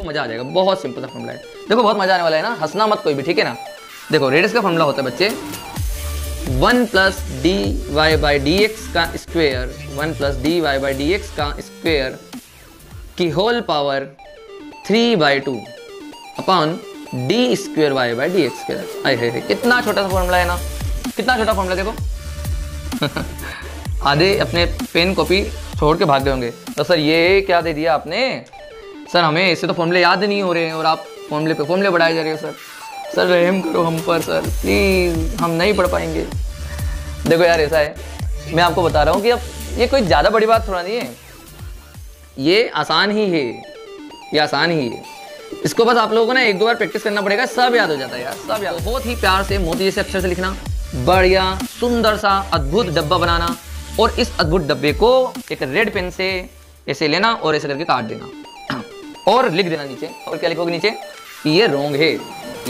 आपको मजा आ जाएगा बहुत सिंपल सा फॉर्मला है देखो बहुत मजा आने वाला है ना हंसना मत कोई भी ठीक है ना देखो रेडियस का फॉर्मला होता है बच्चे one plus D Y by D X का square one plus D Y by D X का स्क्वेयर की whole power three by two upon D square Y by D X square अरे अरे कितना छोटा सा फॉर्मूला है ना कितना छोटा फॉर्मूला देखो आधे अपने पेन कॉपी छोड़ के भाग गए होंगे तो सर ये क्या दे दिया आपने सर हमें ऐसे तो फॉर्मूले याद नहीं हो रहे हैं और आप फॉर्मूले पे फॉर्मूले बढ़ाए जा रहे हो सर सर रहम करो हम पर सर प्लीज़ हम नहीं पढ़ पाएंगे देखो यार ऐसा है मैं आपको बता रहा हूँ कि अब ये कोई ज़्यादा बड़ी बात थोड़ा नहीं है ये आसान ही है ये आसान ही है इसको बस आप लोगों को ना एक दो बार प्रैक्टिस करना पड़ेगा सब याद हो जाता है यार सब याद बहुत ही प्यार से मोती जैसे अक्षर से लिखना बढ़िया सुंदर सा अद्भुत डब्बा बनाना और इस अद्भुत डब्बे को एक रेड पेन से ऐसे लेना और ऐसे करके काट देना और लिख देना नीचे और क्या लिखोगे नीचे कि ये रोंग है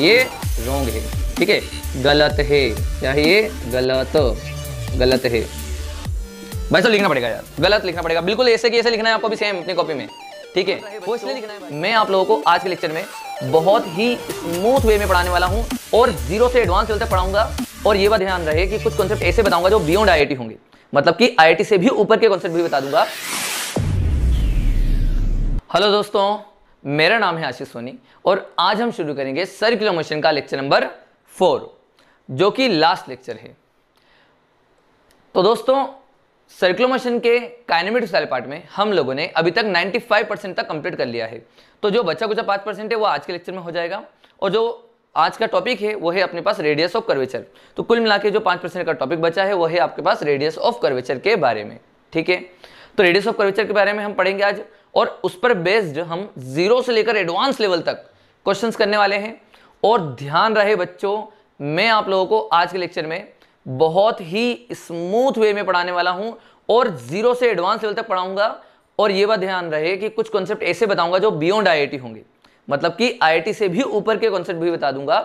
ये रोंग है ठीक है गलत है क्या ये गलत गलत है भाई साहब लिखना पड़ेगा यार गलत लिखना पड़ेगा बिल्कुल ऐसे कि ऐसे लिखना है आपको भी सेम अपनी कॉपी में ठीक है वो इसलिए लिखना है मैं आप लोगों को आज के लेक्चर में बहुत ही स्मूथ वे में पढ़ाने वाला हूँ और जीरो से एडवांस लेवल तक पढ़ाऊंगा और ये बात ध्यान रहे कि कुछ कॉन्सेप्ट ऐसे बताऊंगा जो बियॉन्ड आई होंगे मतलब कि आई से भी ऊपर के कॉन्सेप्ट भी बता दूंगा हेलो दोस्तों मेरा नाम है आशीष सोनी और आज हम शुरू करेंगे सर्कुलर मोशन का लेक्चर नंबर फोर जो कि लास्ट लेक्चर है तो दोस्तों सर्कुलर मोशन के काइनेमेटिक्स वाले पार्ट में हम लोगों ने अभी तक 95 परसेंट तक कंप्लीट कर लिया है तो जो बच्चा कुछ पाँच परसेंट है वो आज के लेक्चर में हो जाएगा और जो आज का टॉपिक है वो है अपने पास रेडियस ऑफ कर्वेचर तो कुल मिला के जो पाँच परसेंट का टॉपिक बचा है वो है आपके पास रेडियस ऑफ कर्वेचर के बारे में ठीक है तो रेडियस ऑफ कर्वेचर के बारे में हम पढ़ेंगे आज और उस पर बेस्ड हम जीरो से लेकर एडवांस लेवल तक क्वेश्चंस करने वाले हैं और ध्यान रहे बच्चों मैं आप लोगों को आज के लेक्चर में बहुत ही स्मूथ वे में पढ़ाने वाला हूं और जीरो से एडवांस लेवल तक पढ़ाऊंगा और ये बात ध्यान रहे कि कुछ कॉन्सेप्ट ऐसे बताऊंगा जो बियॉन्ड आई होंगे मतलब कि आई से भी ऊपर के कॉन्सेप्ट भी बता दूंगा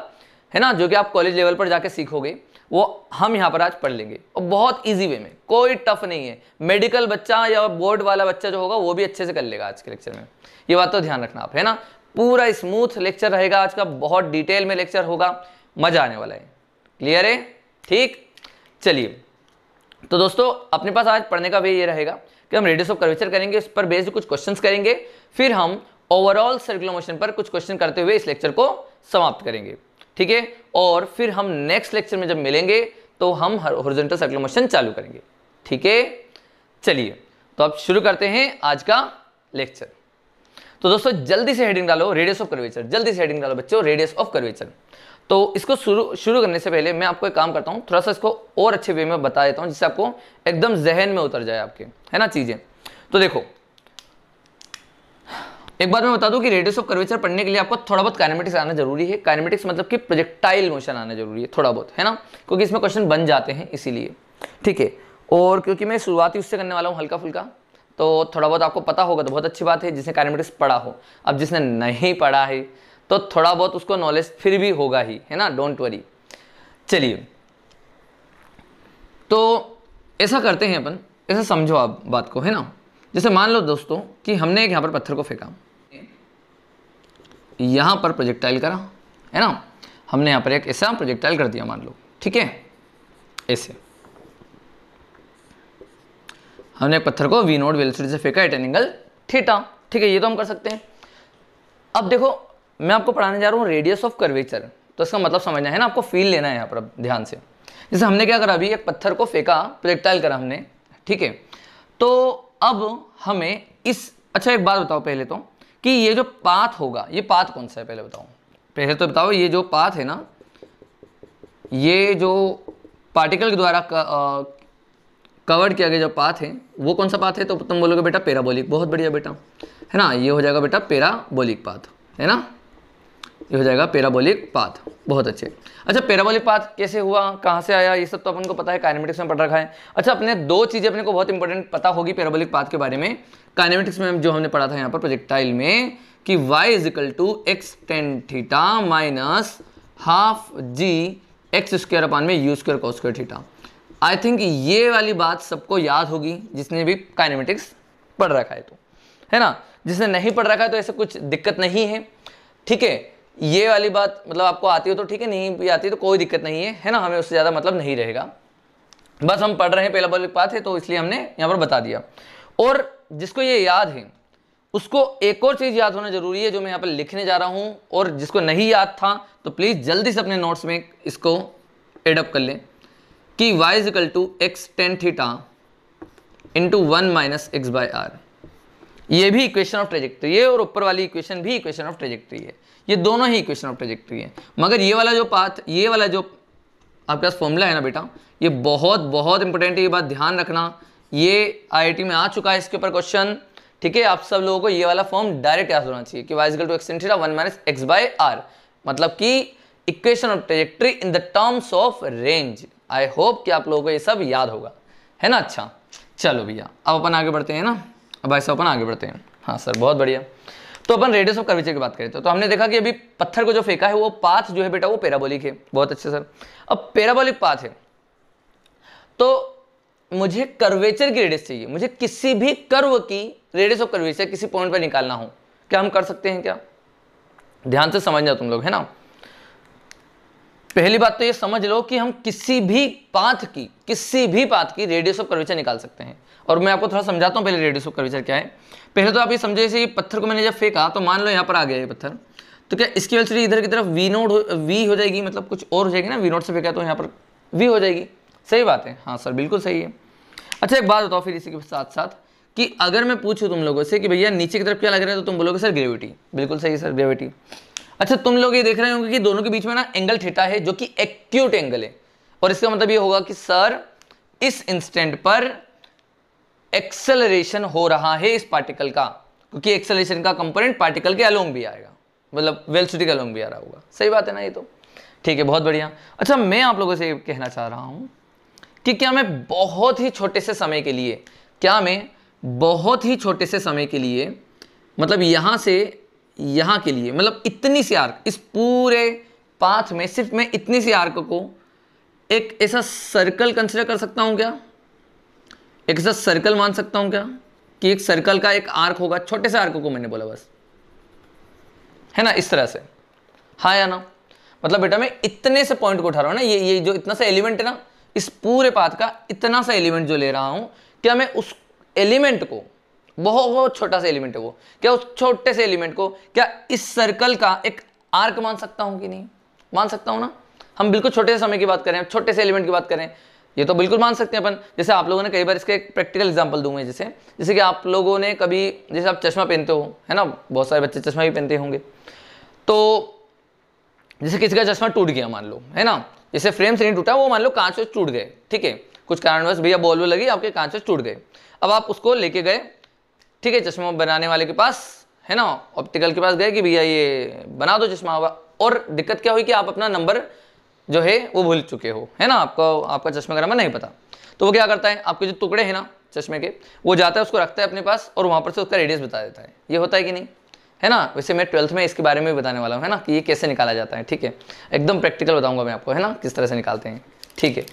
है ना जो कि आप कॉलेज लेवल पर जाके सीखोगे वो हम यहाँ पर आज पढ़ लेंगे और बहुत ईजी वे में कोई टफ नहीं है मेडिकल बच्चा या बोर्ड वाला बच्चा जो होगा वो भी अच्छे से कर लेगा आज के लेक्चर में ये बात तो ध्यान रखना आप है ना पूरा स्मूथ लेक्चर रहेगा आज का बहुत डिटेल में लेक्चर होगा मज़ा आने वाला है क्लियर है ठीक चलिए तो दोस्तों अपने पास आज पढ़ने का वे ये रहेगा कि हम रेडियस ऑफ कर्वेचर करेंगे इस पर बेस्ड कुछ क्वेश्चंस करेंगे फिर हम ओवरऑल सर्कुलर मोशन पर कुछ क्वेश्चन करते हुए इस लेक्चर को समाप्त करेंगे ठीक है और फिर हम नेक्स्ट लेक्चर में जब मिलेंगे तो हम हॉरिजॉन्टल सर्कुलर मोशन चालू करेंगे ठीक है चलिए तो अब शुरू करते हैं आज का लेक्चर तो दोस्तों जल्दी से हेडिंग डालो रेडियस ऑफ कर्वेचर जल्दी से हेडिंग डालो बच्चों रेडियस ऑफ कर्वेचर तो इसको शुरू शुरू करने से पहले मैं आपको एक काम करता हूँ थोड़ा सा इसको और अच्छे वे में बता देता हूँ जिससे आपको एकदम जहन में उतर जाए आपके है ना चीज़ें तो देखो एक बार मैं बता दूं कि रेडियस ऑफ कर्वेचर पढ़ने के लिए आपको थोड़ा बहुत काइनेमेटिक्स आना जरूरी है काइनेमेटिक्स मतलब कि प्रोजेक्टाइल मोशन आना जरूरी है थोड़ा बहुत है ना क्योंकि इसमें क्वेश्चन बन जाते हैं इसीलिए ठीक है और क्योंकि मैं शुरुआती उससे करने वाला हूँ हल्का फुल्का तो थोड़ा बहुत आपको पता होगा तो बहुत अच्छी बात है जिसने काइनेमेटिक्स पढ़ा हो अब जिसने नहीं पढ़ा है तो थोड़ा बहुत उसको नॉलेज फिर भी होगा ही है ना डोंट वरी चलिए तो ऐसा करते हैं अपन ऐसा समझो आप बात को है ना जैसे मान लो दोस्तों कि हमने एक यहाँ पर पत्थर को फेंका यहाँ पर प्रोजेक्टाइल करा है ना हमने यहाँ पर एक ऐसा प्रोजेक्टाइल कर दिया मान लो ठीक है ऐसे हमने पत्थर को वी नोट वेलसिटी से फेंका एट एन एंगल थीटा ठीक है ये तो हम कर सकते हैं अब देखो मैं आपको पढ़ाने जा रहा हूँ रेडियस ऑफ कर्वेचर तो इसका मतलब समझना है ना आपको फील लेना है यहाँ पर ध्यान से जैसे हमने क्या करा अभी एक पत्थर को फेंका प्रोजेक्टाइल करा हमने ठीक है तो अब हमें इस अच्छा एक बात बताओ पहले तो कि ये जो पाथ होगा ये पाथ कौन सा है पहले बताओ पहले तो बताओ ये जो पाथ है ना ये जो पार्टिकल के द्वारा कवर किया गया जो पाथ है वो कौन सा पाथ है तो तुम बोलोगे बेटा पेराबोलिक बहुत बढ़िया बेटा है ना ये हो जाएगा बेटा पेराबोलिक पाथ है ना ये हो जाएगा पैराबोलिक पाथ बहुत अच्छे अच्छा पैराबोलिक पाथ कैसे हुआ कहाँ से आया ये सब तो अपन को पता है काइनेमेटिक्स में पढ़ रखा है अच्छा अपने दो चीज़ें अपने को बहुत इंपॉर्टेंट पता होगी पैराबोलिक पाथ के बारे में काइनेमेटिक्स में जो हमने पढ़ा था यहाँ पर प्रोजेक्टाइल में कि Y is equal to X tan theta minus half G X square upon में U square cos square theta I think ये वाली बात सबको याद होगी जिसने भी काइनेमेटिक्स पढ़ रखा है तो है ना जिसने नहीं पढ़ रखा है तो ऐसे कुछ दिक्कत नहीं है ठीक है ये वाली बात मतलब आपको आती हो तो ठीक है नहीं भी आती तो कोई दिक्कत नहीं है है ना हमें उससे ज़्यादा मतलब नहीं रहेगा बस हम पढ़ रहे हैं पहला बल्कि बात है तो इसलिए हमने यहाँ पर बता दिया और जिसको ये याद है उसको एक और चीज़ याद होना जरूरी है जो मैं यहाँ पर लिखने जा रहा हूँ और जिसको नहीं याद था तो प्लीज़ जल्दी से अपने नोट्स में इसको एडअप कर लें कि Y is equal to X tan theta into one minus X by are ये भी इक्वेशन ऑफ ट्रेजेक्ट्री है और ऊपर वाली इक्वेशन भी इक्वेशन ऑफ ट्रेजेक्ट्री है ये दोनों ही इक्वेशन ऑफ ट्रेजेक्ट्री है मगर ये वाला जो पाथ ये वाला जो आपके पास फॉर्मूला है ना बेटा ये बहुत बहुत इंपॉर्टेंट है ये बात ध्यान रखना ये आई में आ चुका है इसके ऊपर क्वेश्चन ठीक है आप सब लोगों को ये वाला फॉर्म डायरेक्ट याद होना चाहिए कि Y is equal to X tan theta one minus X by R मतलब कि equation of trajectory in the terms of range I hope कि आप लोगों को ये सब याद होगा है ना अच्छा चलो भैया अब अपन आगे बढ़ते हैं ना अब ऐसा अपन आगे बढ़ते हैं हाँ सर बहुत बढ़िया तो अपन रेडियस ऑफ कर्वेचर की बात करें तो, तो हमने देखा कि अभी पत्थर को जो फेंका है वो पाथ जो है बेटा वो पेराबोलिक है बहुत अच्छे सर अब पेराबोलिक पाथ है तो मुझे कर्वेचर की रेडियस चाहिए मुझे किसी भी कर्व की रेडियस ऑफ कर्वेचर किसी पॉइंट पर निकालना हो क्या हम कर सकते हैं क्या ध्यान से समझना तुम लोग है ना पहली बात तो ये समझ लो कि हम किसी भी पाथ की किसी भी पाथ की रेडियस ऑफ कर्वेचर निकाल सकते हैं और मैं आपको थोड़ा समझाता हूँ पहले रेडियस ऑफ कर्वेचर क्या है पहले तो आप ये समझे जैसे ये पत्थर को मैंने जब फेंका तो मान लो यहाँ पर आ गया ये पत्थर तो क्या इसकी से इधर की तरफ वी नोट वी हो जाएगी मतलब कुछ और हो जाएगी ना वी नोट से फेंका तो यहाँ पर वी हो जाएगी सही बात है हाँ सर बिल्कुल सही है अच्छा एक बात बताओ फिर इसी के साथ साथ कि अगर मैं पूछूँ तुम लोगों से कि भैया नीचे की तरफ क्या लग रहा है तो तुम बोलोगे सर ग्रेविटी बिल्कुल सही सर ग्रेविटी अच्छा तुम लोग ये देख रहे होंगे कि दोनों के बीच में ना एंगल थीटा है जो कि एक्यूट एंगल है और इसका मतलब ये होगा कि सर इस इंस्टेंट पर एक्सेलरेशन हो रहा है इस पार्टिकल का क्योंकि एक्सेलरेशन का कंपोनेंट पार्टिकल के अलोंग भी आएगा मतलब वेलसिटी के अलोंग भी आ रहा होगा सही बात है ना ये तो ठीक है बहुत बढ़िया अच्छा मैं आप लोगों से कहना चाह रहा हूं कि क्या मैं बहुत ही छोटे से समय के लिए क्या मैं बहुत ही छोटे से समय के लिए मतलब यहां से यहाँ के लिए मतलब इतनी सी आर्क इस पूरे पाथ में सिर्फ मैं इतनी सी आर्क को एक ऐसा सर्कल कंसिडर कर सकता हूँ क्या एक ऐसा सर्कल मान सकता हूँ क्या कि एक सर्कल का एक आर्क होगा छोटे से आर्क को मैंने बोला बस है ना इस तरह से हा या ना मतलब बेटा मैं इतने से पॉइंट को उठा रहा हूं ना ये ये जो इतना सा एलिमेंट है ना इस पूरे पाथ का इतना सा एलिमेंट जो ले रहा हूं क्या मैं उस एलिमेंट को बहुत बहुत छोटा सा एलिमेंट है वो क्या उस छोटे से एलिमेंट को क्या इस सर्कल का एक आर्क मान सकता हूं कि नहीं मान सकता हूं ना हम बिल्कुल छोटे से समय की बात करें छोटे से एलिमेंट की बात करें ये तो बिल्कुल मान सकते हैं अपन जैसे आप लोगों ने कई बार इसके एक प्रैक्टिकल एग्जाम्पल दूंगे जैसे जैसे कि आप लोगों ने कभी जैसे आप चश्मा पहनते हो है ना बहुत सारे बच्चे चश्मा भी पहनते होंगे तो जैसे किसी का चश्मा टूट गया मान लो है ना जैसे फ्रेम से नहीं टूटा वो मान लो कांच टूट गए ठीक है कुछ कारणवश भैया बॉल वो लगी आपके कांच टूट गए अब आप उसको लेके गए ठीक है चश्मा बनाने वाले के पास है ना ऑप्टिकल के पास गए कि भैया ये बना दो चश्मा और दिक्कत क्या हुई कि आप अपना नंबर जो है वो भूल चुके हो है ना आपका आपका चश्मे का नंबर नहीं पता तो वो क्या करता है आपके जो टुकड़े हैं ना चश्मे के वो जाता है उसको रखता है अपने पास और वहाँ पर से उसका रेडियस बता देता है ये होता है कि नहीं है ना वैसे मैं ट्वेल्थ में इसके बारे में भी बताने वाला हूँ है ना कि ये कैसे निकाला जाता है ठीक है एकदम प्रैक्टिकल बताऊँगा मैं आपको है ना किस तरह से निकालते हैं ठीक है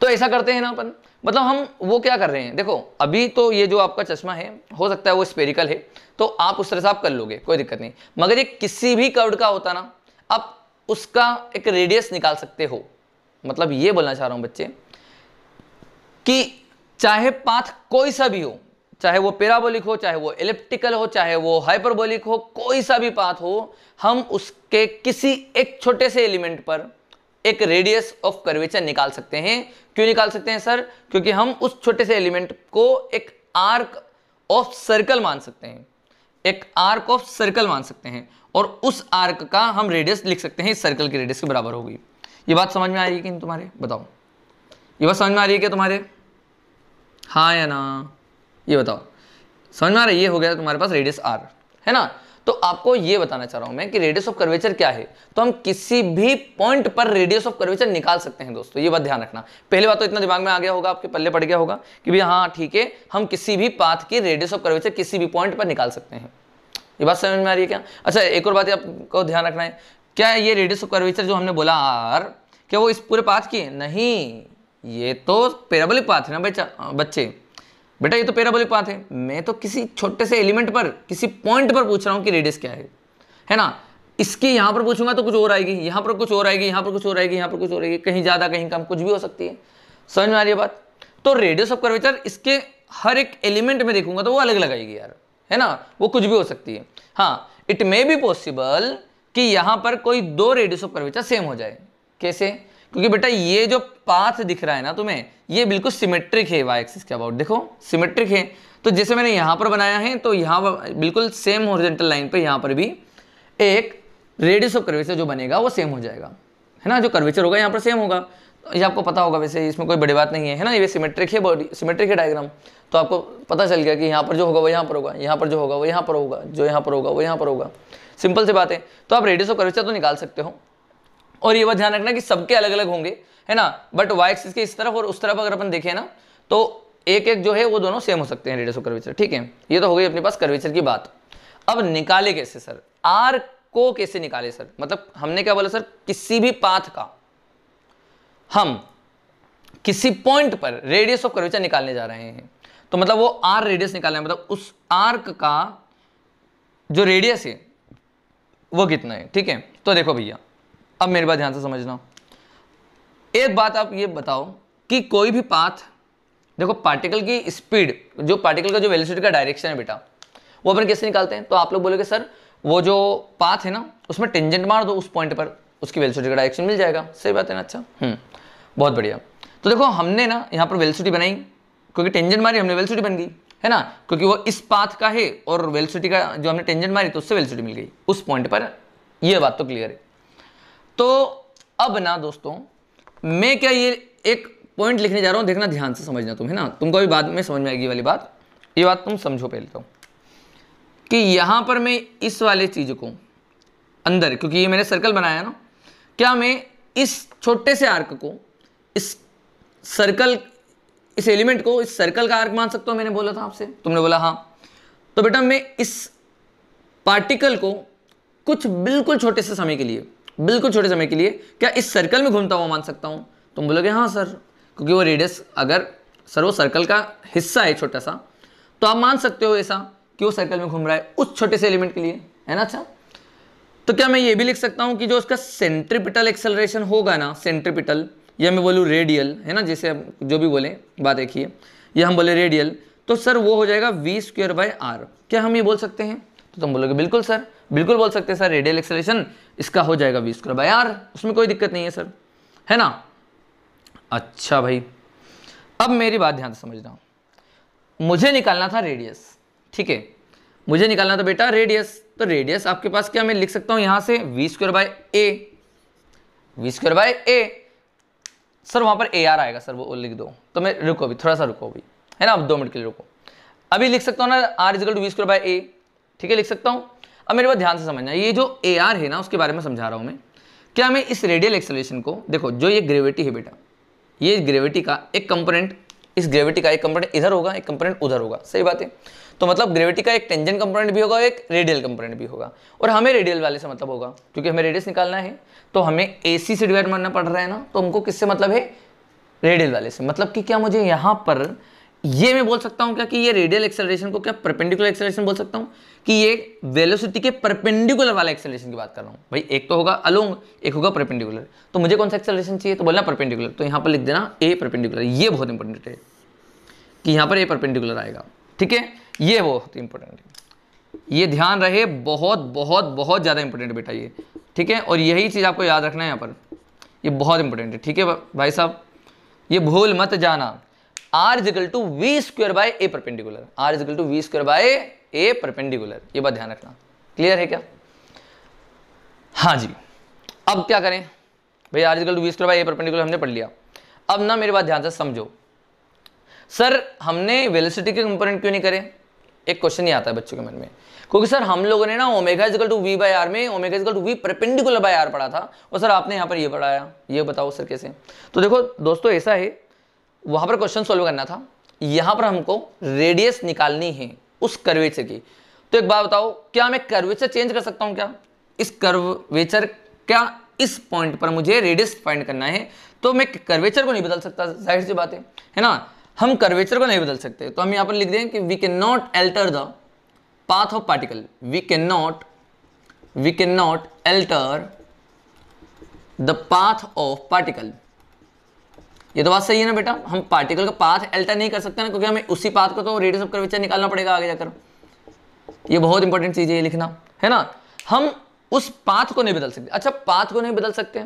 तो ऐसा करते हैं ना अपन मतलब हम वो क्या कर रहे हैं देखो अभी तो ये जो आपका चश्मा है हो सकता है वो स्पेरिकल है तो आप उस तरह से आप कर लोगे कोई दिक्कत नहीं मगर ये किसी भी कर्ड का होता ना आप उसका एक रेडियस निकाल सकते हो मतलब ये बोलना चाह रहा हूँ बच्चे कि चाहे पाथ कोई सा भी हो चाहे वो पेराबोलिक हो चाहे वो इलेप्टिकल हो चाहे वो हाइपरबोलिक हो कोई सा भी पाथ हो हम उसके किसी एक छोटे से एलिमेंट पर एक रेडियस ऑफ कर्वेचर निकाल सकते हैं क्यों निकाल सकते हैं सर क्योंकि हम उस छोटे से एलिमेंट को एक आर्क ऑफ सर्कल मान सकते हैं एक आर्क ऑफ सर्कल मान सकते हैं और उस आर्क का हम रेडियस लिख सकते हैं सर्कल के रेडियस के बराबर होगी ये बात समझ में आ रही है कि तुम्हारे बताओ ये बात समझ में आ रही है क्या तुम्हारे हाँ या ना ये बताओ समझ में आ रही है हो गया तुम्हारे पास रेडियस आर है ना तो आपको यह बताना चाह रहा हूं मैं कि रेडियस ऑफ कर्वेचर क्या है तो हम किसी भी पॉइंट पर रेडियस ऑफ कर्वेचर निकाल सकते हैं दोस्तों ये बात ध्यान रखना पहली बात तो इतना दिमाग में आ गया होगा आपके पल्ले पड़ गया होगा कि भाई हाँ ठीक है हम किसी भी पाथ की रेडियस ऑफ कर्वेचर किसी भी पॉइंट पर निकाल सकते हैं ये बात समझ में आ रही है क्या अच्छा एक और बात आपको ध्यान रखना है क्या ये रेडियस ऑफ कर्वेचर जो हमने बोला आर क्या वो इस पूरे पाथ की नहीं ये तो पेराबलिक पाथ है ना बच्चा बच्चे बेटा ये तो पेराबोलिक पाथ है मैं तो किसी छोटे से एलिमेंट पर किसी पॉइंट पर पूछ रहा हूँ कि रेडियस क्या है है ना इसकी यहाँ पर पूछूंगा तो कुछ और आएगी यहाँ पर कुछ और आएगी यहाँ पर कुछ और आएगी यहाँ पर कुछ और आएगी कहीं ज़्यादा कहीं कम कुछ भी हो सकती है समझ में आ रही है बात तो रेडियस ऑफ कर्वेचर इसके हर एक एलिमेंट में देखूंगा तो वो अलग लगाएगी यार है ना वो कुछ भी हो सकती है हाँ इट मे बी पॉसिबल कि यहाँ पर कोई दो रेडियस ऑफ कर्वेचर सेम हो जाए कैसे क्योंकि बेटा ये जो पाथ दिख रहा है ना तुम्हें ये बिल्कुल सिमेट्रिक है वाई एक्सिस के अबाउट देखो सिमेट्रिक है तो जैसे मैंने यहाँ पर बनाया है तो यहाँ पर बिल्कुल सेम ओरिजेंटल लाइन पर यहाँ पर भी एक रेडियस ऑफ कर्वेचर जो बनेगा वो सेम हो जाएगा है ना जो कर्वेचर होगा यहाँ पर सेम होगा ये आपको पता होगा वैसे इसमें कोई बड़ी बात नहीं है है ना ये सिमेट्रिक है सिमेट्रिक है डायग्राम तो आपको पता चल गया कि यहाँ पर जो होगा वो यहाँ पर होगा यहाँ पर जो होगा वो यहाँ पर होगा जो यहाँ पर होगा वो यहाँ पर होगा सिंपल सी बात है तो आप रेडियस ऑफ कर्वेचर तो निकाल सकते हो और ये बात ध्यान रखना कि सबके अलग अलग होंगे है ना बट वाई एक्सिस के इस तरफ और उस तरफ अगर अपन देखें ना तो एक एक जो है वो दोनों सेम हो सकते हैं रेडियस ऑफ कर्वेचर ठीक है ये तो हो गई अपने पास कर्वेचर की बात अब निकाले कैसे सर आर को कैसे निकाले सर मतलब हमने क्या बोला सर किसी भी पाथ का हम किसी पॉइंट पर रेडियस ऑफ कर्वेचर निकालने जा रहे हैं तो मतलब वो आर रेडियस निकालना है मतलब उस आर्क का जो रेडियस है वो कितना है ठीक है तो देखो भैया अब मेरे पास ध्यान से समझना एक बात आप ये बताओ कि कोई भी पाथ देखो पार्टिकल की स्पीड जो पार्टिकल का जो वेलोसिटी का डायरेक्शन है बेटा वो अपन कैसे निकालते हैं तो आप लोग बोलोगे सर वो जो पाथ है ना उसमें टेंजेंट मार दो उस पॉइंट पर उसकी वेलोसिटी का डायरेक्शन मिल जाएगा सही बात है ना अच्छा हम्म, बहुत बढ़िया तो देखो हमने ना यहाँ पर वेलोसिटी बनाई क्योंकि टेंजेंट मारी हमने वेलोसिटी बन गई है ना क्योंकि वो इस पाथ का है और वेलोसिटी का जो हमने टेंजेंट मारी तो उससे वेलोसिटी मिल गई उस पॉइंट पर ये बात तो क्लियर है तो अब ना दोस्तों मैं क्या ये एक पॉइंट लिखने जा रहा हूं देखना ध्यान से समझना तुम है ना तुमको अभी बाद में समझ में आएगी वाली बात ये बात तुम समझो पहले तो कि यहां पर मैं इस वाले चीज़ को अंदर क्योंकि ये मैंने सर्कल बनाया ना क्या मैं इस छोटे से आर्क को इस सर्कल इस एलिमेंट को इस सर्कल का आर्क मान सकता हूं मैंने बोला था आपसे तुमने बोला हाँ तो बेटा मैं इस पार्टिकल को कुछ बिल्कुल छोटे से समय के लिए बिल्कुल छोटे समय के लिए क्या इस सर्कल में घूमता हुआ मान सकता हूँ तुम तो बोलोगे हाँ सर क्योंकि वो रेडियस अगर सर वो सर्कल का हिस्सा है छोटा सा तो आप मान सकते हो ऐसा कि वो सर्कल में घूम रहा है उस छोटे से एलिमेंट के लिए है ना अच्छा तो क्या मैं ये भी लिख सकता हूँ कि जो उसका सेंट्रिपिटल एक्सेलरेशन होगा ना सेंट्रिपिटल या मैं बोलूँ रेडियल है ना जैसे जो भी बोले बात देखिए या हम बोले रेडियल तो सर वो हो जाएगा वी स्क्वेयर बाय आर क्या हम ये बोल सकते हैं तो तुम बोलोगे बिल्कुल सर बिल्कुल बोल सकते हैं सर रेडियल एक्सलेशन इसका हो जाएगा वी स्क्वायर बाय आर उसमें कोई दिक्कत नहीं है सर है ना अच्छा भाई अब मेरी बात ध्यान से समझना मुझे निकालना था रेडियस ठीक है मुझे निकालना था बेटा रेडियस तो रेडियस आपके पास क्या मैं लिख सकता हूँ यहाँ से V square by A V square by A sir वहाँ पर ए आर आएगा सर वो लिख दो तो मैं रुको अभी थोड़ा सा रुको अभी है ना अब दो मिनट के लिए रुको अभी लिख सकता हूँ ना R is equal to V square by A ठीक है लिख सकता हूँ अब मेरे पास ध्यान से समझना ये जो ए आर है ना उसके बारे में समझा रहा हूँ मैं क्या मैं इस रेडियल एक्सेलेशन को देखो जो ये ग्रेविटी है बेटा ये ग्रेविटी का एक कंपोनेंट इस ग्रेविटी का एक कंपोनेंट इधर होगा एक कंपोनेंट उधर होगा सही बात है तो मतलब ग्रेविटी का एक टेंजेंट कंपोनेंट भी होगा एक रेडियल कंपोनेंट भी होगा और हमें रेडियल वाले से मतलब होगा क्योंकि हमें रेडियस निकालना है तो हमें ए सी से डिवाइड मानना पड़ रहा है ना तो हमको किससे मतलब है रेडियल वाले से मतलब कि क्या मुझे यहाँ पर ये मैं बोल सकता हूं क्या कि ये रेडियल एक्सेलरेशन को क्या परपेंडिकुलर एक्सेलरेशन बोल सकता हूं कि ये वेलोसिटी के परपेंडिकुलर वाला एक्सेलरेशन की बात कर रहा हूं भाई एक तो होगा अलोंग एक होगा परपेंडिकुलर तो मुझे कौन सा एक्सेलरेशन चाहिए तो बोलना परपेंडिकुलर तो यहां पर लिख देना ए परपेंडिकुलर ये बहुत इंपॉर्टेंट है कि यहां पर ए परपेंडिकुलर आएगा ठीक है ये बहुत इंपॉर्टेंट है ये ध्यान रहे बहुत बहुत बहुत ज़्यादा इंपॉर्टेंट बेटा ये ठीक है और यही चीज़ आपको याद रखना है यहां पर ये बहुत इंपॉर्टेंट है ठीक है भाई साहब ये भूल मत जाना R is equal to V square by A perpendicular R is equal to V square by A perpendicular ये बात ध्यान रखना क्लियर है क्या हाँ जी अब क्या करें भाई R is equal to V square by A perpendicular हमने पढ़ लिया अब ना मेरी बात ध्यान से समझो सर हमने वेलोसिटी के कंपोनेंट क्यों नहीं करे एक क्वेश्चन नहीं आता है बच्चों के मन में क्योंकि सर हम लोगों ने ना omega is equal to V by R में omega is equal to V perpendicular by R पढ़ा था और सर आपने यहाँ पर ये पढ़ाया ये बताओ सर कैसे तो देखो दोस्तों ऐसा है वहां पर क्वेश्चन सोल्व करना था यहां पर हमको रेडियस निकालनी है उस कर्वेचर की तो एक बात बताओ क्या मैं कर्वेचर चेंज कर सकता हूं क्या इस कर्वेचर क्या इस पॉइंट पर मुझे रेडियस फाइंड करना है तो मैं कर्वेचर को नहीं बदल सकता जाहिर सी बात है है ना हम कर्वेचर को नहीं बदल सकते तो हम यहां पर लिख दें कि we cannot alter the path of particle we cannot we cannot alter the path of particle ये तो बात सही है ना बेटा हम पार्टिकल का पाथ एल्टा नहीं कर सकते ना क्योंकि हमें उसी पाथ को तो रेडियस ऑफ कर्वेचर निकालना पड़ेगा आगे जाकर ये बहुत इंपॉर्टेंट चीज़ है ये लिखना है ना हम उस पाथ को नहीं बदल सकते अच्छा पाथ को नहीं बदल सकते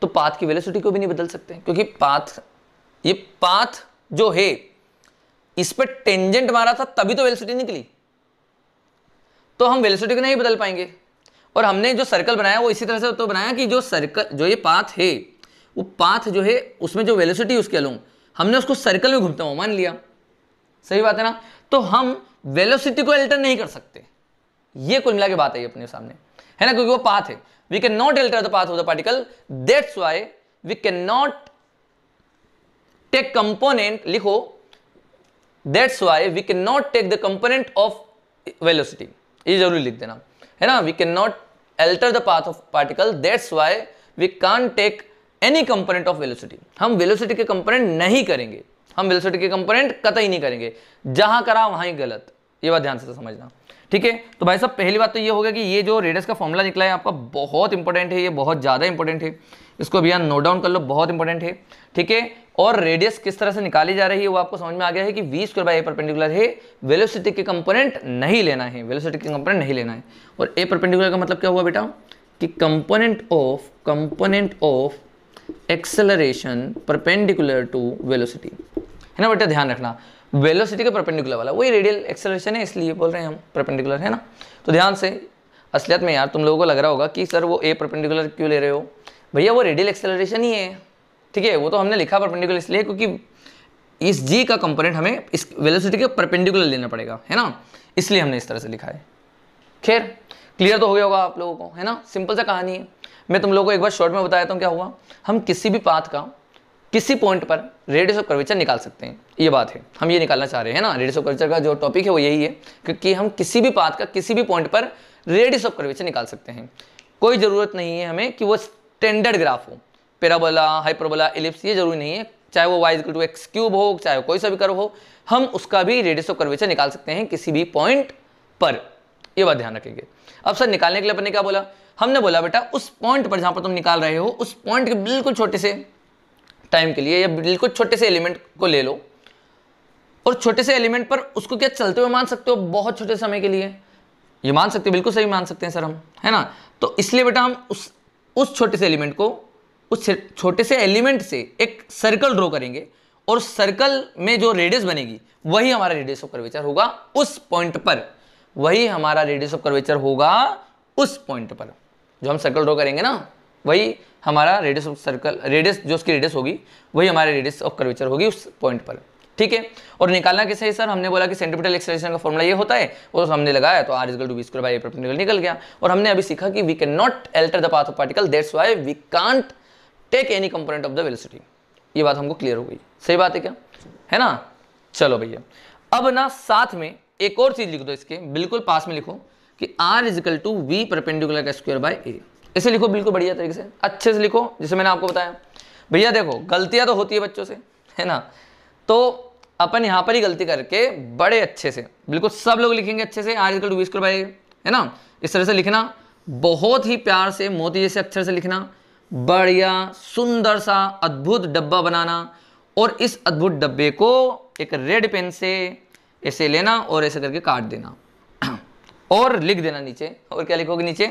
तो पाथ की वेलोसिटी को भी नहीं बदल सकते क्योंकि पाथ ये पाथ जो है इस पर टेंजेंट मारा था तभी तो वेलोसिटी निकली तो हम वेलोसिटी को नहीं बदल पाएंगे और हमने जो सर्कल बनाया वो इसी तरह से तो बनाया कि जो सर्कल जो ये पाथ है वो पाथ जो है उसमें जो वेलोसिटी उसके अलोंग हमने उसको सर्कल में घूमता हुआ मान लिया सही बात है ना तो हम वेलोसिटी को एल्टर नहीं कर सकते ये कुल मिला के बात आई अपने सामने है ना क्योंकि वो पाथ है we cannot alter the path of the particle that's why we cannot take component लिखो that's why we cannot take the component of velocity ये जरूरी लिख देना है ना we cannot alter the path of particle that's why we can't take any component of velocity हम velocity के component नहीं करेंगे हम वेलोसिटी के कंपोनेंट कतई नहीं करेंगे जहां करा वहां ही गलत ये बात ध्यान से समझना ठीक है तो भाई साहब पहली बात तो ये हो गया कि ये जो रेडियस का फॉर्मूला निकला है आपका बहुत इंपॉर्टेंट है ये बहुत ज़्यादा इंपॉर्टेंट है इसको अभी यहाँ नोट डाउन कर लो बहुत इंपॉर्टेंट है ठीक है और रेडियस किस तरह से निकाली जा रही है वो आपको समझ में आ गया है कि V square by A perpendicular है वेलोसिटी के कंपोनेंट नहीं लेना है वेलोसिटी के कंपोनेंट नहीं लेना है और ए परपेंडिकुलर का मतलब क्या हुआ बेटा कि component of component of acceleration perpendicular to velocity है ना बेटा ध्यान रखना वेलोसिटी का परपेंडिकुलर वाला वही रेडियल एक्सेलरेशन है इसलिए बोल रहे हैं हम परपेंडिकुलर है ना तो ध्यान से असलियत में यार तुम लोगों को लग रहा होगा कि सर वो ए परपेंडिकुलर क्यों ले रहे हो भैया वो रेडियल एक्सेलरेशन ही है ठीक है वो तो हमने लिखा परपेंडिकुलर इसलिए क्योंकि इस जी का कंपोनेंट हमें इस वेलोसिटी के परपेंडिकुलर लेना पड़ेगा है ना इसलिए हमने इस तरह से लिखा है खैर क्लियर तो हो गया होगा आप लोगों को है ना सिंपल सा कहानी है मैं तुम लोगों को एक बार शॉर्ट में बताया था क्या हुआ हम किसी भी पाथ का किसी पॉइंट पर रेडियस ऑफ कर्वेचर निकाल सकते हैं ये बात है हम ये निकालना चाह रहे हैं ना रेडियस ऑफ कर्वेचर का जो टॉपिक है वो यही है क्योंकि हम किसी भी पाथ का किसी भी पॉइंट पर रेडियस ऑफ कर्वेचर निकाल सकते हैं कोई ज़रूरत नहीं है हमें कि वो स्टैंडर्ड ग्राफ हो पेराबोला हाइपरबोला एलिप्स ये जरूरी नहीं है चाहे वो वाइज टू एक्स क्यूब हो चाहे कोई सा भी कर्व हो हम उसका भी रेडियस ऑफ कर्वेचर निकाल सकते हैं किसी भी पॉइंट पर ये बात ध्यान रखेंगे अब सर निकालने के लिए अपने क्या बोला हमने बोला बेटा उस पॉइंट पर जहां पर तुम निकाल रहे हो उस पॉइंट के बिल्कुल छोटे से टाइम के लिए या बिल्कुल छोटे से एलिमेंट को ले लो और छोटे से एलिमेंट पर उसको क्या चलते हुए मान सकते हो बहुत छोटे समय के लिए ये मान सकते बिल्कुल सही मान सकते हैं सर हम है ना तो इसलिए बेटा हम उस उस छोटे से एलिमेंट को उस छोटे से एलिमेंट से एक सर्कल ड्रॉ करेंगे और सर्कल में जो रेडियस बनेगी वही हमारा रेडियस ऑफ कर्वेचर होगा उस पॉइंट पर वही हमारा रेडियस ऑफ कर्वेचर होगा उस पॉइंट पर जो हम सर्कल ड्रॉ करेंगे ना वही हमारा रेडियस ऑफ सर्कल रेडियस जो उसकी रेडियस होगी वही हमारे रेडियस ऑफ कर्वेचर होगी उस पॉइंट पर ठीक है और निकालना कैसे है सर हमने बोला कि सेंट्रीपिटल एक्सलेशन का फॉर्मूला ये होता है और तो हमने लगाया तो R is to V square by perpendicular निकल गया और हमने अभी सीखा कि we cannot alter the path of particle that's why we can't take any component of the velocity ये बात हमको क्लियर हो गई सही बात है क्या है ना चलो भैया अब ना साथ में एक और चीज़ लिख दो इसके बिल्कुल पास में लिखो कि R is equal to V perpendicular का स्क्वायर बाय ए इसे लिखो बिल्कुल बढ़िया तरीके से अच्छे से लिखो जैसे मैंने आपको बताया भैया देखो गलतियां तो होती है बच्चों से है ना तो अपन यहां पर ही गलती करके बड़े अच्छे से बिल्कुल सब लोग लिखेंगे अच्छे से R is equal to V square by A है ना इस तरह से लिखना बहुत ही प्यार से मोती जैसे अक्षर से लिखना बढ़िया सुंदर सा अद्भुत डब्बा बनाना और इस अद्भुत डब्बे को एक रेड पेन से ऐसे लेना और ऐसे करके काट देना और लिख देना नीचे और क्या लिखोगे नीचे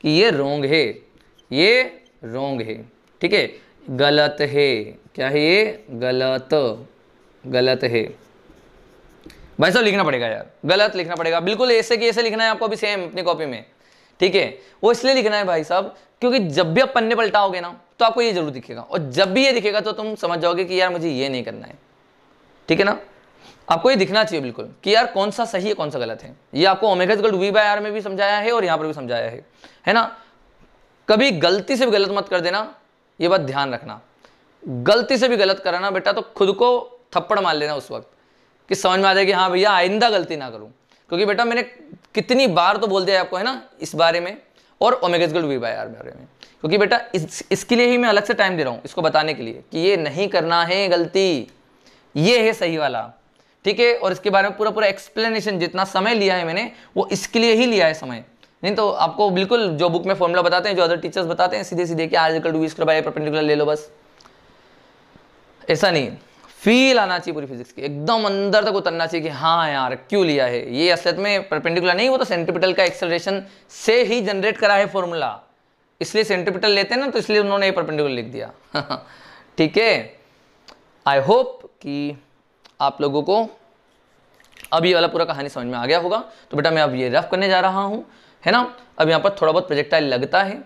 कि ये रोंग है ये रोंग है ठीक है गलत है क्या है ये गलत गलत है भाई साहब लिखना पड़ेगा यार गलत लिखना पड़ेगा बिल्कुल ऐसे कि ऐसे लिखना है आपको अभी सेम अपनी कॉपी में ठीक है वो इसलिए लिखना है भाई साहब क्योंकि जब भी आप पन्ने पलटाओगे ना तो आपको ये जरूर दिखेगा और जब भी ये दिखेगा तो तुम समझ जाओगे कि यार मुझे ये नहीं करना है ठीक है ना आपको ये दिखना चाहिए बिल्कुल कि यार कौन सा सही है कौन सा गलत है ये आपको ओमेगा वी बाई आर में भी समझाया है और यहाँ पर भी समझाया है है ना कभी गलती से भी गलत मत कर देना ये बात ध्यान रखना गलती से भी गलत करना बेटा तो खुद को थप्पड़ मार लेना उस वक्त कि समझ में आ जाए कि हाँ भैया आइंदा गलती ना करूँ क्योंकि बेटा मैंने कितनी बार तो बोल दिया आपको है ना इस बारे में और ओमेगा वी बाई आर बारे में क्योंकि बेटा इस, इसके लिए ही मैं अलग से टाइम दे रहा हूँ इसको बताने के लिए कि ये नहीं करना है गलती ये है सही वाला ठीक है और इसके बारे में पूरा पूरा एक्सप्लेनेशन जितना समय लिया है मैंने वो इसके लिए ही लिया है समय नहीं तो आपको बिल्कुल जो बुक में फॉर्मुला बताते हैं जो अदर टीचर्स बताते हैं सीधे सीधे कि R equal to V square perpendicular ले लो बस ऐसा नहीं फील आना चाहिए पूरी फिजिक्स की एकदम अंदर तक उतरना चाहिए कि हाँ यार क्यों लिया है ये असलियत में परपेंडिकुलर नहीं वो तो सेंट्रीपिटल का एक्सलेशन से ही जनरेट करा है फॉर्मूला इसलिए सेंट्रीपिटल लेते हैं ना तो इसलिए उन्होंने ये परपेंडिकुलर लिख दिया ठीक है आई होप कि आप लोगों को अब ये वाला पूरा कहानी समझ में आ गया होगा तो बेटा मैं अब ये रफ करने जा रहा हूँ है ना अब यहाँ पर थोड़ा बहुत प्रोजेक्टाइल लगता है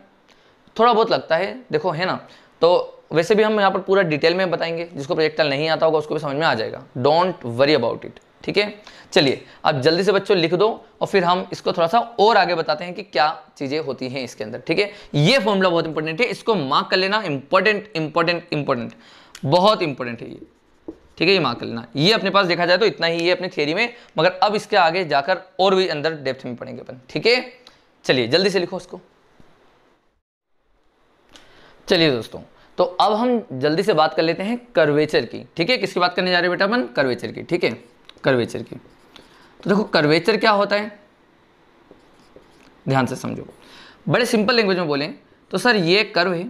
थोड़ा बहुत लगता है देखो है ना तो वैसे भी हम यहाँ पर पूरा डिटेल में बताएंगे जिसको प्रोजेक्टाइल नहीं आता होगा उसको भी समझ में आ जाएगा डोंट वरी अबाउट इट ठीक है चलिए अब जल्दी से बच्चों लिख दो और फिर हम इसको थोड़ा सा और आगे बताते हैं कि क्या चीज़ें होती हैं इसके अंदर ठीक है ये फॉर्मूला बहुत इंपॉर्टेंट है इसको मार्क कर लेना इंपॉर्टेंट इंपॉर्टेंट इंपॉर्टेंट बहुत इंपॉर्टेंट है ये ठीक है ये मार्क कर लेना ये अपने पास देखा जाए तो इतना ही है अपनी थियरी में मगर अब इसके आगे जाकर और भी अंदर डेप्थ में पढ़ेंगे अपन ठीक है चलिए जल्दी से लिखो उसको चलिए दोस्तों तो अब हम जल्दी से बात कर लेते हैं कर्वेचर की ठीक है किसकी बात करने जा रहे हैं बेटा अपन कर्वेचर की ठीक है कर्वेचर की तो देखो कर्वेचर क्या होता है ध्यान से समझो बड़े सिंपल लैंग्वेज में बोलें तो सर ये कर्व है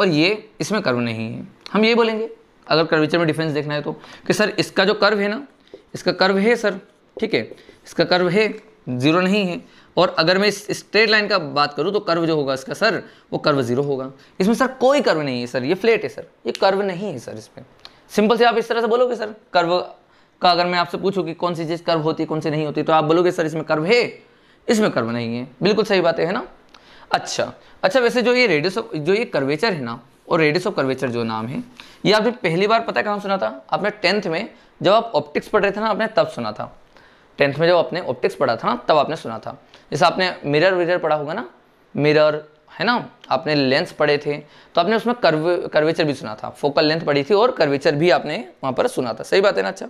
और ये इसमें कर्व नहीं है हम ये बोलेंगे अगर कर्वेचर में डिफरेंस देखना है तो कि सर इसका जो कर्व है ना इसका कर्व है सर ठीक है इसका कर्व है ज़ीरो नहीं है और अगर मैं इस स्ट्रेट लाइन का बात करूँ तो कर्व जो होगा इसका सर वो कर्व ज़ीरो होगा इसमें सर कोई कर्व नहीं है सर ये फ्लेट है सर ये कर्व नहीं है सर इस पर सिंपल से आप इस तरह से बोलोगे सर कर्व का अगर मैं आपसे पूछूँ कि कौन सी चीज़ कर्व होती है कौन सी नहीं होती तो आप बोलोगे सर इसमें कर्व है इसमें कर्व नहीं है बिल्कुल सही बात है ना अच्छा अच्छा वैसे जो ये रेडियस जो ये कर्वेचर है ना और रेडियस ऑफ कर्वेचर जो नाम है ये आपने पहली बार पता है कहाँ सुना था आपने टेंथ में जब आप ऑप्टिक्स पढ़ रहे थे ना आपने तब सुना था टेंथ में जब आपने ऑप्टिक्स पढ़ा था ना तब आपने सुना था जैसे आपने मिरर विरर पढ़ा होगा ना मिरर है ना आपने लेंस पढ़े थे तो आपने उसमें कर्व कर्वेचर भी सुना था फोकल लेंथ पढ़ी थी और कर्वेचर भी आपने वहाँ पर सुना था सही बात है ना अच्छा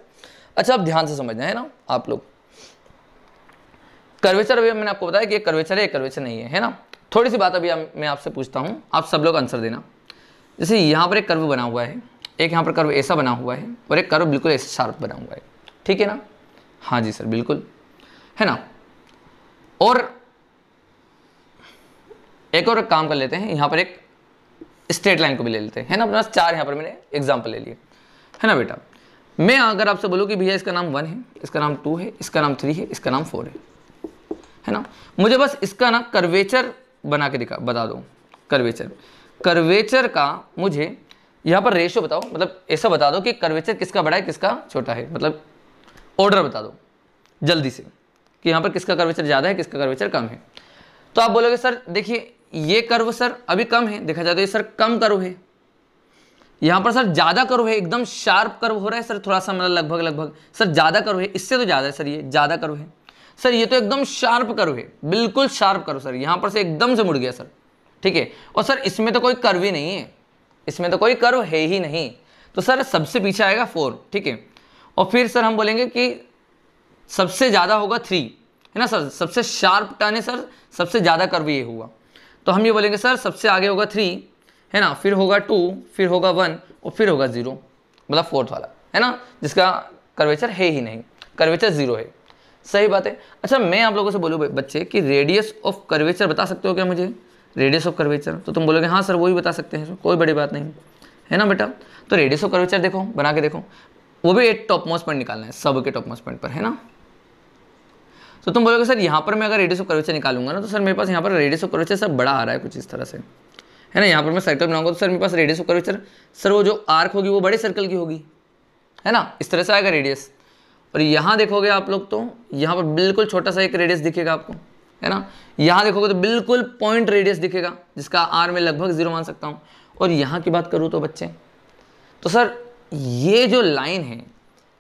अच्छा आप ध्यान से समझना है ना आप लोग कर्वेचर अभी मैंने आपको बताया कि कर्वेचर है कर्वेचर नहीं है है ना थोड़ी सी बात अभी मैं आपसे पूछता हूँ आप सब लोग आंसर देना जैसे यहाँ पर एक कर्व बना हुआ है एक यहाँ पर कर्व ऐसा बना हुआ है और एक कर्व बिल्कुल ऐसा शार्प बना हुआ है ठीक है ना हाँ जी सर बिल्कुल है ना और एक और एक काम कर लेते हैं यहाँ पर एक स्ट्रेट लाइन को भी ले लेते हैं है ना अपने पास चार यहाँ पर मैंने एग्जाम्पल ले लिए है ना बेटा मैं अगर आपसे बोलूँ कि भैया इसका नाम वन है इसका नाम टू है इसका नाम थ्री है इसका नाम फोर है है ना मुझे बस इसका ना कर्वेचर बना के दिखा बता दो कर्वेचर कर्वेचर का मुझे यहाँ पर रेशो बताओ मतलब ऐसा बता दो कि कर्वेचर किसका बड़ा है किसका छोटा है मतलब ऑर्डर बता दो जल्दी से कि यहाँ पर किसका कर्वेचर ज़्यादा है किसका कर्वेचर कम है तो आप बोलोगे सर देखिए ये कर्व सर अभी कम है देखा जाए तो ये सर कम कर्व है यहाँ पर सर ज़्यादा कर्व है एकदम शार्प कर्व हो रहा है सर थोड़ा सा मतलब लगभग लगभग सर ज़्यादा कर्व है इससे तो ज़्यादा है सर ये ज़्यादा कर्व है सर ये तो एकदम शार्प कर्व है बिल्कुल शार्प कर्व सर यहाँ पर से एकदम से मुड़ गया सर ठीक है और सर इसमें तो कोई कर्व ही नहीं है इसमें तो कोई कर्व है ही नहीं तो सर सबसे पीछे आएगा फोर ठीक है और फिर सर हम बोलेंगे कि सबसे ज़्यादा होगा थ्री है ना सर सबसे शार्प टर्न है सर सबसे ज़्यादा कर्व ये हुआ तो हम ये बोलेंगे सर सबसे आगे होगा थ्री है ना फिर होगा टू फिर होगा वन और फिर होगा ज़ीरो मतलब फोर्थ वाला है ना जिसका कर्वेचर है ही नहीं कर्वेचर ज़ीरो है सही बात है अच्छा मैं आप लोगों से बोलूँ बच्चे कि रेडियस ऑफ कर्वेचर बता सकते हो क्या मुझे रेडियस ऑफ कर्वेचर तो तुम बोलोगे हाँ सर वही बता सकते हैं कोई बड़ी बात नहीं है ना बेटा तो रेडियस ऑफ कर्वेचर देखो बना के देखो वो भी एट टॉप मोस्ट पॉइंट निकालना है सब के टॉप मोस्ट पॉइंट पर है ना तो तुम बोलोगे सर यहाँ पर मैं अगर रेडियस ऑफ कर्वेचर निकालूंगा ना तो सर मेरे पास यहाँ पर रेडियस ऑफ कर्वेचर सर बड़ा आ रहा है कुछ इस तरह से है ना यहाँ पर मैं सर्कल बनाऊंगा तो सर मेरे पास रेडियस ऑफ कर्वेचर सर वो जो आर्क होगी वो बड़े सर्कल की होगी है ना इस तरह से आएगा रेडियस और यहाँ देखोगे आप लोग तो यहाँ पर बिल्कुल छोटा सा एक रेडियस दिखेगा आपको है ना यहाँ देखोगे तो बिल्कुल पॉइंट रेडियस दिखेगा जिसका आर में लगभग जीरो मान सकता हूँ और यहाँ की बात करूँ तो बच्चे तो सर ये जो लाइन है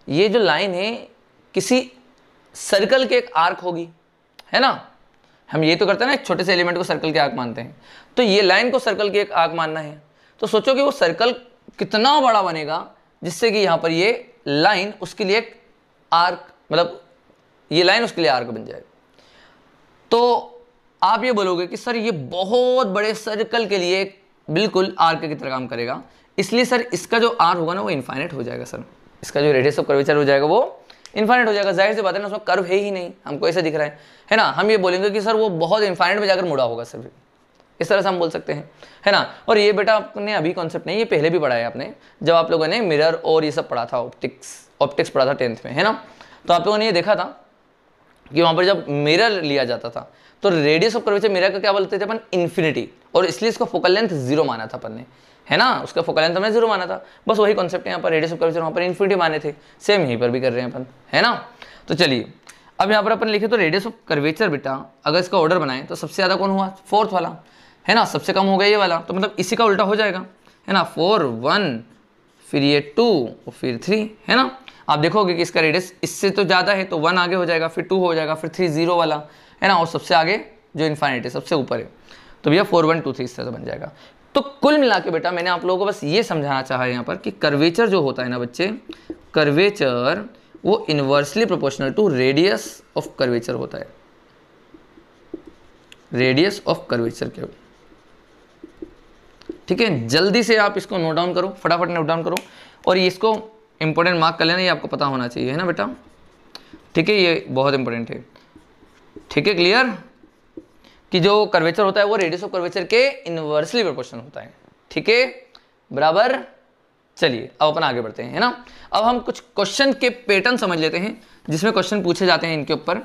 ये जो लाइन है किसी सर्कल के एक आर्क होगी है ना हम ये तो करते हैं ना एक छोटे से एलिमेंट को सर्कल के आर्क मानते हैं तो ये लाइन को सर्कल के एक आर्क मानना है तो सोचो कि वो सर्कल कितना बड़ा बनेगा जिससे कि यहाँ पर ये लाइन उसके लिए एक आर्क मतलब ये लाइन उसके लिए आर्क बन जाएगा तो आप ये बोलोगे कि सर ये बहुत बड़े सर्कल के लिए बिल्कुल आर के की तरह काम करेगा इसलिए सर इसका जो आर होगा ना वो इन्फाइनेट हो जाएगा सर इसका जो रेडियस ऑफ कर्वेचर हो जाएगा वो इन्फाइनेट हो जाएगा जाहिर सी बात है ना उसमें कर्व है ही नहीं हमको ऐसे दिख रहा है है ना हम ये बोलेंगे कि सर वो बहुत इन्फाइनेट में जाकर मुड़ा होगा सर इस तरह से हम बोल सकते हैं है ना और ये बेटा आपने अभी कॉन्सेप्ट नहीं ये पहले भी पढ़ा है आपने जब आप लोगों ने मिरर और ये सब पढ़ा था ऑप्टिक्स ऑप्टिक्स पढ़ा था टेंथ में है ना तो आप लोगों ने ये देखा था कि वहां पर जब मिरर लिया जाता था तो रेडियस ऑफ कर्वेचर मिरर का क्या बोलते थे अपन इन्फिनिटी और इसलिए इसका फोकल लेंथ जीरो माना था अपन ने है ना उसका फोकल लेंथ हमने जीरो माना था बस वही कॉन्सेप्ट यहाँ पर रेडियस ऑफ कर्वेचर वहाँ पर इन्फिनिटी माने थे सेम यहीं पर भी कर रहे हैं अपन है ना तो चलिए अब यहाँ पर अपन लिखे तो रेडियस ऑफ कर्वेचर बेटा अगर इसका ऑर्डर बनाए तो सबसे ज़्यादा कौन हुआ फोर्थ वाला है ना सबसे कम हो गया ये वाला तो मतलब इसी का उल्टा हो जाएगा है ना फोर वन फिर ये टू और फिर थ्री है ना आप देखोगे कि इसका रेडियस इससे तो ज़्यादा है तो वन आगे हो जाएगा फिर टू हो जाएगा फिर थ्री जीरो वाला है ना और सबसे आगे जो इन्फाइनिट है सबसे ऊपर है तो भैया फोर वन टू थ्री इस तरह से बन जाएगा तो कुल मिला के बेटा मैंने आप लोगों को बस ये समझाना चाहा है यहाँ पर कि कर्वेचर जो होता है ना बच्चे कर्वेचर वो inversely proportional to radius of curvature होता है रेडियस ऑफ कर्वेचर के ठीक है जल्दी से आप इसको नोट डाउन करो फटाफट नोट डाउन करो और इसको इंपॉर्टेंट मार्क कर लेना ये आपको पता होना चाहिए है ना बेटा ठीक है ये बहुत इंपॉर्टेंट है ठीक है क्लियर कि जो कर्वेचर होता है वो रेडियस ऑफ कर्वेचर के इनवर्सली प्रोपोर्शनल होता है ठीक है बराबर चलिए अब अपन आगे बढ़ते हैं है ना अब हम कुछ क्वेश्चन के पैटर्न समझ लेते हैं जिसमें क्वेश्चन पूछे जाते हैं इनके ऊपर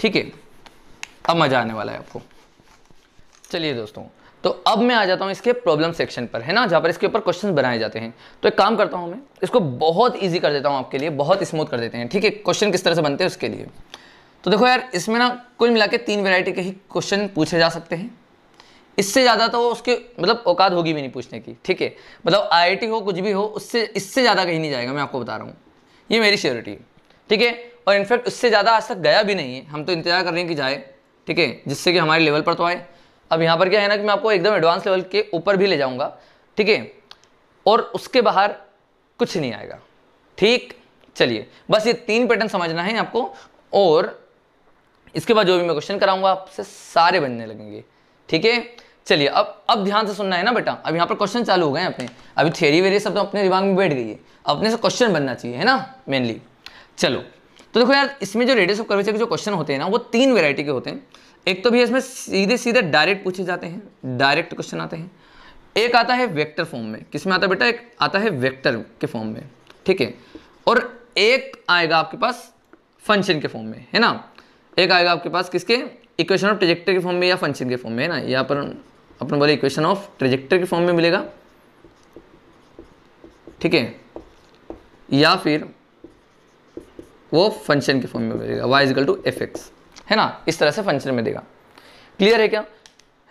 ठीक है अब मजा आने वाला है आपको चलिए दोस्तों तो अब मैं आ जाता हूँ इसके प्रॉब्लम सेक्शन पर है ना जहाँ पर इसके ऊपर क्वेश्चन बनाए जाते हैं तो एक काम करता हूँ मैं इसको बहुत ईजी कर देता हूँ आपके लिए बहुत स्मूथ कर देते हैं ठीक है क्वेश्चन किस तरह से बनते हैं उसके लिए तो देखो यार इसमें ना कुल मिला के तीन वेराइटी के ही क्वेश्चन पूछे जा सकते हैं इससे ज़्यादा तो उसके मतलब औकात होगी भी नहीं पूछने की ठीक है मतलब आई हो कुछ भी हो उससे इससे ज़्यादा कहीं नहीं जाएगा मैं आपको बता रहा हूँ ये मेरी श्योरिटी है ठीक है और इनफैक्ट उससे ज़्यादा आज तक गया भी नहीं है हम तो इंतज़ार कर रहे हैं कि जाए ठीक है जिससे कि हमारे लेवल पर तो आए अब यहाँ पर क्या है ना कि मैं आपको एकदम एडवांस लेवल के ऊपर भी ले जाऊँगा ठीक है और उसके बाहर कुछ नहीं आएगा ठीक चलिए बस ये तीन पैटर्न समझना है आपको और इसके बाद जो भी मैं क्वेश्चन कराऊंगा आपसे सारे बनने लगेंगे ठीक है चलिए अब अब ध्यान से सुनना है ना बेटा अब यहाँ पर क्वेश्चन चालू हो गए अपने अभी थेरी वेरी सब तो अपने दिमाग में बैठ गई है अपने से क्वेश्चन बनना चाहिए है ना मेनली चलो तो देखो यार इसमें जो रेडियस ऑफ कर्वेचर के जो क्वेश्चन होते हैं ना वो तीन वेरायटी के होते हैं एक तो भैया इसमें सीधे सीधे डायरेक्ट पूछे जाते हैं डायरेक्ट क्वेश्चन आते हैं एक आता है वेक्टर फॉर्म में किस में आता है बेटा एक आता है वेक्टर के फॉर्म में ठीक है और एक आएगा आपके पास फंक्शन के फॉर्म में है ना एक आएगा आपके पास किसके इक्वेशन ऑफ ट्रेजेक्टर के फॉर्म में या फंक्शन के फॉर्म में है ना यहाँ पर अपन बोले इक्वेशन ऑफ ट्रेजेक्टर के फॉर्म में मिलेगा ठीक है या फिर वो फंक्शन के फॉर्म में मिलेगा Y is equal to F X है ना इस तरह से फंक्शन में देगा क्लियर है क्या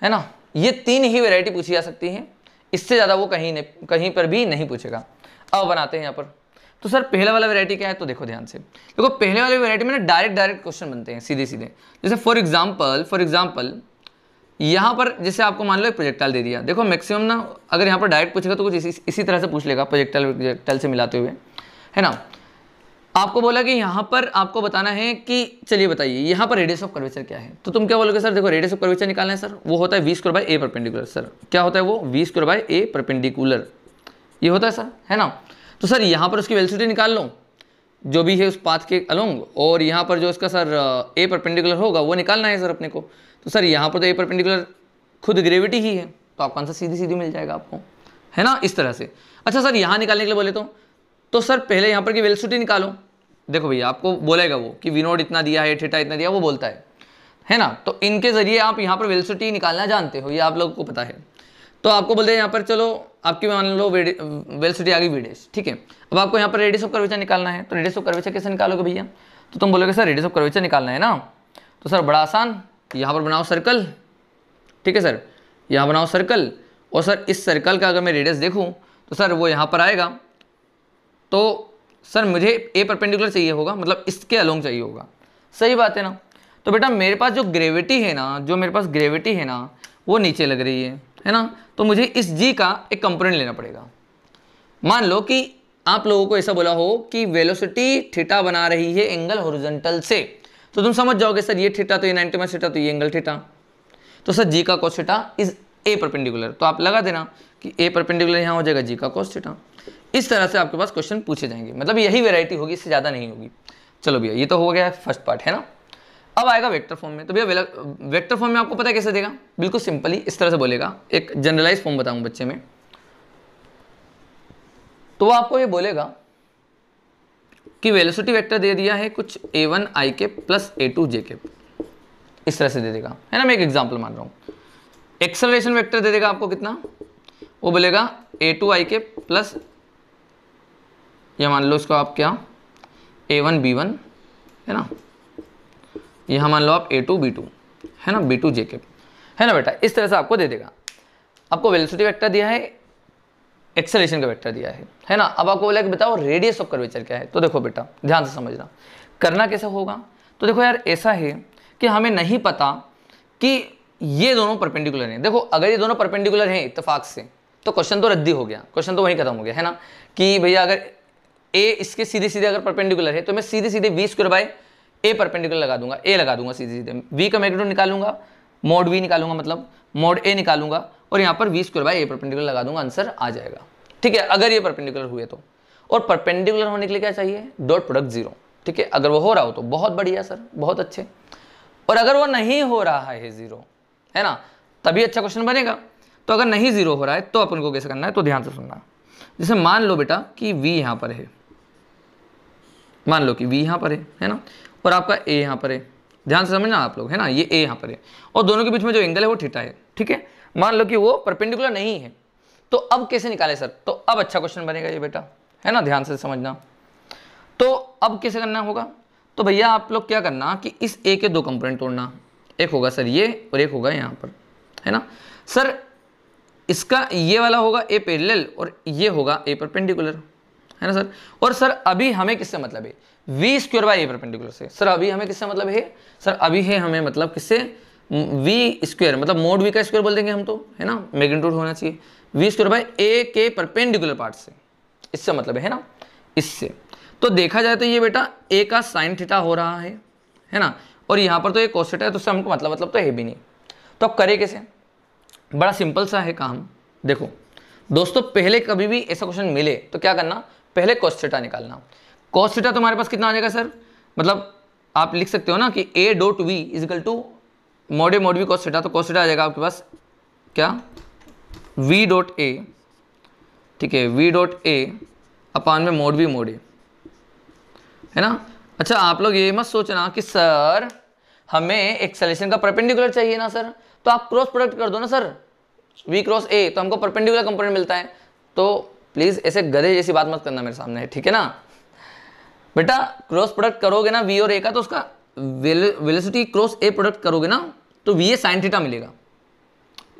है ना ये तीन ही वेराइटी पूछी जा सकती है इससे ज़्यादा वो कहीं ने कहीं पर भी नहीं पूछेगा अब बनाते हैं यहाँ पर तो सर पहला वाला वेरायटी क्या है तो देखो ध्यान से देखो पहले वाले वेरायटी में ना डायरेक्ट डायरेक्ट क्वेश्चन बनते हैं सीधे सीधे जैसे फॉर एग्जाम्पल फॉर एग्जाम्पल यहाँ पर जैसे आपको मान लो एक प्रोजेक्टाइल दे दिया देखो मैक्सिमम ना अगर यहाँ पर डायरेक्ट पूछेगा तो कुछ इसी, इसी तरह से पूछ लेगा प्रोजेक्टाइल प्रोजेक्टाइल से मिलाते हुए है ना आपको बोला कि यहाँ पर आपको बताना है कि चलिए बताइए यहाँ पर रेडियस ऑफ कर्वेचर क्या है तो तुम क्या बोलोगे सर देखो रेडियस ऑफ कर्वेचर निकालना है सर वो होता है V square by A perpendicular sir क्या होता है वो V square by A perpendicular ये होता है सर है ना तो सर यहाँ पर उसकी वेलसिटी निकाल लो जो भी है उस पाथ के अलोंग और यहाँ पर जो उसका सर ए परपेंडिकुलर होगा वो निकालना है सर अपने को तो सर यहाँ पर तो ए परपेंडिकुलर खुद ग्रेविटी ही है तो आपका आंसर सीधी सीधी मिल जाएगा आपको है ना इस तरह से अच्छा सर यहाँ निकालने के लिए बोले तो तो सर पहले यहाँ पर कि वेलसिटी निकालो देखो भैया आपको बोलेगा वो कि विनोड इतना दिया है ठेटा इतना दिया वो बोलता है है ना तो इनके ज़रिए आप यहाँ पर वेलसिटी निकालना जानते हो ये आप लोगों को पता है तो आपको बोलते हैं यहाँ पर चलो आपकी मान लो वेलसिटी आ गई वीडेज ठीक है अब आपको यहाँ पर रेडियस ऑफ कर्वेचर निकालना है तो रेडियस ऑफ कर्वेचर कैसे निकालोगे भैया तो तुम बोलोगे सर रेडियस ऑफ कर्वेचर निकालना है ना तो सर बड़ा आसान यहाँ पर बनाओ सर्कल ठीक है सर यहाँ बनाओ सर्कल और सर इस सर्कल का अगर मैं रेडियस देखूँ तो सर वो यहाँ पर आएगा तो सर मुझे ए परपेंडिकुलर चाहिए होगा मतलब इसके अलोंग चाहिए होगा सही बात है ना तो बेटा मेरे पास जो ग्रेविटी है ना जो मेरे पास ग्रेविटी है ना वो नीचे लग रही है है ना तो मुझे इस जी का एक कंपोनेंट लेना पड़ेगा मान लो कि आप लोगों को ऐसा बोला हो कि वेलोसिटी थीटा बना रही है एंगल हॉरिजॉन्टल से तो तुम समझ जाओगे सर ये थीटा तो ये नाइनटी माइनस थीटा तो ये एंगल थीटा तो सर जी का cos theta is A perpendicular तो आप लगा देना कि ए परपेंडिकुलर यहाँ हो जाएगा जी का कोस थीटा इस तरह से आपके पास क्वेश्चन पूछे जाएंगे मतलब यही वेरायटी होगी इससे ज़्यादा नहीं होगी चलो भैया ये तो हो गया फर्स्ट पार्ट है ना अब आएगा वेक्टर फॉर्म में तो भैया वेक्टर फॉर्म में आपको पता है कैसे देगा बिल्कुल सिंपली इस तरह से बोलेगा एक जनरलाइज फॉर्म बताऊंगा बच्चे में तो वो आपको ये बोलेगा कि वेलोसिटी वेक्टर दे दिया है कुछ ए वन आई के प्लस ए टू जे के इस तरह से दे देगा है ना मैं एक एग्जांपल मान रहा हूँ एक्सलरेशन वेक्टर दे देगा आपको कितना वो बोलेगा ए टू आई के प्लस ये मान लो इसको आप क्या ए वन बी वन है ना यहाँ मान लो आप ए टू बी टू है ना बी टू जे के है ना बेटा इस तरह से आपको दे देगा आपको वेलोसिटी वेक्टर दिया है एक्सेलेशन का वेक्टर दिया है है ना अब आपको बोला कि बताओ रेडियस ऑफ कर्वेचर क्या है तो देखो बेटा ध्यान से समझना करना कैसे होगा तो देखो यार ऐसा है कि हमें नहीं पता कि ये दोनों परपेंडिकुलर हैं देखो अगर ये दोनों परपेंडिकुलर हैं इतफाक से तो क्वेश्चन तो रद्दी हो गया क्वेश्चन तो वहीं खत्म हो गया है ना कि भैया अगर ए इसके सीधे सीधे अगर परपेंडिकुलर है तो मैं सीधे सीधे V square by A perpendicular लगा दूंगा ए लगा दूंगा सीधे सीधे वी का मैग्नेट्यूड निकालूंगा मोड वी निकालूंगा मतलब मोड ए निकालूंगा और यहाँ पर V square by A perpendicular लगा दूंगा आंसर आ जाएगा ठीक है अगर ये परपेंडिकुलर हुए तो और परपेंडिकुलर होने के लिए क्या चाहिए डॉट प्रोडक्ट जीरो ठीक है अगर वो हो रहा हो तो बहुत बढ़िया सर बहुत अच्छे और अगर वो नहीं हो रहा है जीरो है ना तभी अच्छा क्वेश्चन बनेगा तो अगर नहीं जीरो हो रहा है तो अपन को कैसे करना है तो ध्यान से सुनना जैसे मान लो बेटा कि वी यहां पर है मान लो कि वी यहाँ पर है है ना और आपका ए यहाँ पर है ध्यान से समझना आप लोग है ना ये ए यहाँ पर है और दोनों के बीच में जो एंगल है वो थीटा है ठीक है मान लो कि वो परपेंडिकुलर नहीं है तो अब कैसे निकाले सर तो अब अच्छा क्वेश्चन बनेगा ये बेटा है ना ध्यान से समझना तो अब कैसे करना होगा तो भैया आप लोग क्या करना कि इस ए के दो कंपोनेंट तोड़ना एक होगा सर ये और एक होगा यहाँ पर है ना सर इसका ये वाला होगा ए पेरेलल और ये होगा ए परपेंडिकुलर है ना सर और सर अभी हमें किससे मतलब है V square by A perpendicular से सर अभी हमें किससे मतलब है सर अभी है हमें मतलब किससे वी स्क्वेयर मतलब मोड वी का स्क्वायर बोल देंगे हम तो है ना मैग्नीट्यूड होना चाहिए वी स्क्वायर बाय ए के परपेंडिकुलर पार्ट से इससे मतलब है ना इससे तो देखा जाए तो ये बेटा ए का साइन थीटा हो रहा है है ना और यहाँ पर तो ये कोसेटा है तो उससे हमको मतलब मतलब तो है भी नहीं तो अब करें कैसे बड़ा सिंपल सा है काम देखो दोस्तों पहले कभी भी ऐसा क्वेश्चन मिले तो क्या करना पहले कॉस्टेटा निकालना कॉस्टेटा तुम्हारे पास कितना आ जाएगा सर मतलब आप लिख सकते हो ना कि A dot V is equal to mod mod V cos theta तो कॉस्टेटा आ जाएगा आपके पास क्या वी डॉट ए ठीक है वी डॉट ए अपान में मोड वी मोड ए है ना अच्छा आप लोग ये मत सोचना कि सर हमें एक्सेलेशन का परपेंडिकुलर चाहिए ना सर तो आप क्रॉस प्रोडक्ट कर दो ना सर वी क्रॉस ए तो हमको परपेंडिकुलर कंपोनेंट मिलता है तो प्लीज़ ऐसे गधे जैसी बात मत करना मेरे सामने ठीक है ना बेटा क्रॉस प्रोडक्ट करोगे ना वी और ए का तो उसका वेलोसिटी क्रॉस ए प्रोडक्ट करोगे ना तो वी ए साइन थीटा मिलेगा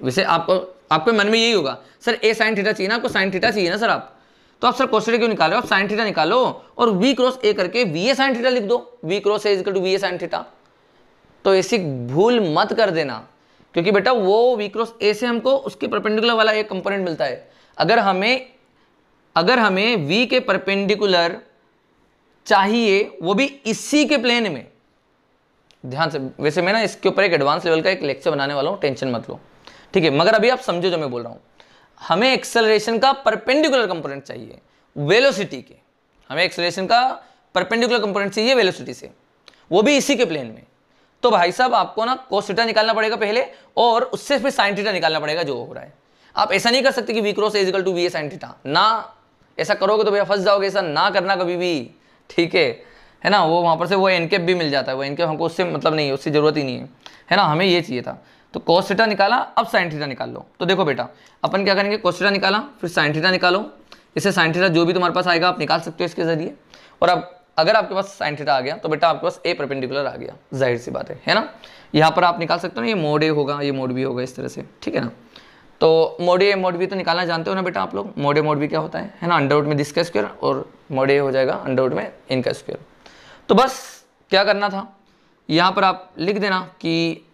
वैसे आपको आपके मन में यही होगा सर ए साइन थीटा चाहिए ना आपको साइन थीटा चाहिए ना सर आप तो आप सर क्वेश्चन क्यों निकाल रहे हो आप साइन थीटा निकालो और वी क्रॉस ए करके वी ए साइन थीटा लिख दो V cross A to V A sine theta तो ऐसी भूल मत कर देना क्योंकि बेटा वो वी क्रॉस ए से हमको उसके परपेंडिकुलर वाला एक कंपोनेंट मिलता है अगर हमें अगर हमें v के परपेंडिकुलर चाहिए वो भी इसी के प्लेन में ध्यान से वैसे मैं ना इसके ऊपर एक एडवांस लेवल का एक लेक्चर बनाने वाला हूँ टेंशन मत लो ठीक है मगर अभी आप समझो जो मैं बोल रहा हूँ हमें एक्सेलरेशन का परपेंडिकुलर कंपोनेंट चाहिए वेलोसिटी के हमें एक्सेलरेशन का परपेंडिकुलर कंपोनेंट चाहिए वेलोसिटी से वो भी इसी के प्लेन में तो भाई साहब आपको ना कोसिटा निकालना पड़ेगा पहले और उससे फिर साइन थीटा निकालना पड़ेगा जो हो रहा है आप ऐसा नहीं कर सकते कि V cross is equal to V A sine theta ना ऐसा करोगे तो भैया फंस जाओगे ऐसा ना करना कभी भी ठीक है है ना वो वहाँ पर से वो इनकेप भी मिल जाता है वो इनकेप हमको उससे मतलब नहीं है उसकी ज़रूरत ही नहीं है है ना हमें ये चाहिए था तो कॉस थीटा निकाला अब साइन थीटा निकाल लो तो देखो बेटा अपन क्या करेंगे कॉस थीटा निकाला फिर साइन थीटा निकालो इसे साइन थीटा जो भी तुम्हारे पास आएगा आप निकाल सकते हो इसके ज़रिए और अब अगर आपके पास साइन थीटा आ गया तो बेटा आपके पास ए परपेंडिकुलर आ गया जाहिर सी बात है है ना यहाँ पर आप निकाल सकते हो ना ये मोड ए होगा ये मोड भी होगा इस तरह से ठीक है ना तो मोडे ए मोड भी तो निकालना जानते हो ना बेटा आप लोग मोडे मोड भी क्या होता है है ना अंडरवुड में दिस का स्क्वेयर और मोडे हो जाएगा अंडरवुड में इनका स्क्वायर तो बस क्या करना था यहाँ पर आप लिख देना कि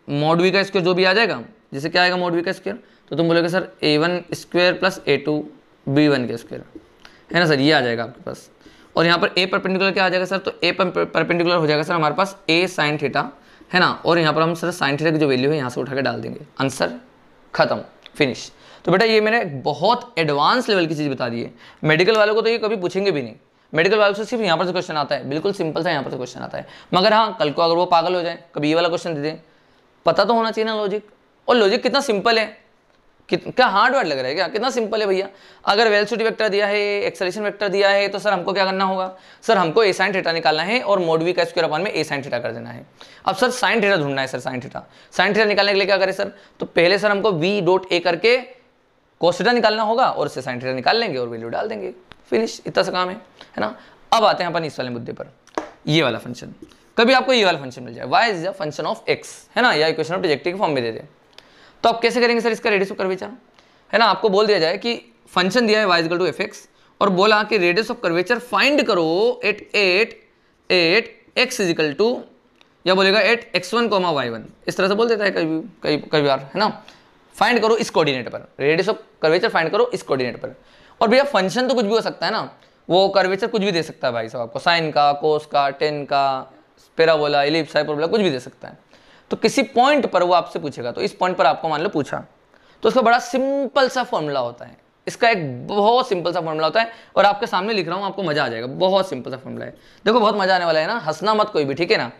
मोड का स्क्वेयर जो भी आ जाएगा जैसे क्या आएगा मोड का स्क्वायर तो तुम बोलोगे sir A one square plus A two B one का स्क्वेयर है ना सर ये आ जाएगा आपके पास और यहाँ पर ए परपेंडिकुलर क्या आ जाएगा सर तो ए परपेंडिकुलर हो जाएगा सर हमारे पास ए साइन थीटा है ना और यहाँ पर हम सर साइन थीटा की जो वैल्यू है यहाँ से उठा के डाल देंगे आंसर खत्म फिनिश तो बेटा ये मैंने बहुत एडवांस लेवल की चीज़ बता दी है मेडिकल वालों को तो ये कभी पूछेंगे भी नहीं मेडिकल वालों से सिर्फ यहाँ पर से क्वेश्चन आता है बिल्कुल सिंपल सा यहाँ पर से क्वेश्चन आता है मगर हाँ कल को अगर वो पागल हो जाए कभी ये वाला क्वेश्चन दे दें पता तो होना चाहिए ना लॉजिक और लॉजिक कितना सिंपल है क्या हार्ड वर्ड लग रहा है क्या कितना सिंपल है भैया अगर वेलसिटी वेक्टर दिया है एक्सलेशन वेक्टर दिया है तो सर हमको क्या करना होगा सर हमको ए साइन थीटा निकालना है और मोडवी का स्क्वायर अपन में ए साइन थीटा कर देना है अब सर साइन थीटा ढूंढना है sir sine theta sine theta निकालने के लिए क्या करें सर तो पहले सर हमको वी डॉट ए करके कोस्टा निकालना होगा और उससे साइन थीटा निकाल लेंगे और वैल्यू डाल देंगे फिनिश इतना सा काम है है ना अब आते हैं अपन इस वाले मुद्दे पर ये वाला फंक्शन कभी आपको ये वाला फंक्शन मिल जाए Y is the function of X है ना या इक्वेशन ऑफ डिजेक्टिव फॉर्म में दे दे तो आप कैसे करेंगे सर इसका रेडियस ऑफ कर्वेचर है ना आपको बोल दिया जाए कि फंक्शन दिया है वाइजगल टू एफ और बोला कि रेडियस ऑफ कर्वेचर फाइंड करो at at at X is equal to या बोलेगा at X one comma Y one इस तरह से बोल देता है कभी कई कई बार है ना फाइंड करो इस कोऑर्डिनेट पर रेडियस ऑफ कर्वेचर फाइंड करो इस कोऑर्डिनेट पर और भैया फंक्शन तो कुछ भी हो सकता है ना वो कर्वेचर कुछ भी दे सकता है भाई साहब आपको साइन का कोस का टेन का पेराबोला एलिप्स हाइपरबोला कुछ भी दे सकता है तो किसी पॉइंट पर वो आपसे पूछेगा तो इस पॉइंट पर आपको मान लो पूछा तो उसका बड़ा सिंपल सा फॉर्मूला होता है इसका एक बहुत सिंपल सा फॉर्मूला होता है और आपके सामने लिख रहा हूं आपको मजा आ जाएगा बहुत सिंपल सा फॉर्मूला है देखो बहुत मजा आने वाला है ना हंसना मत कोई भी ठीक है ना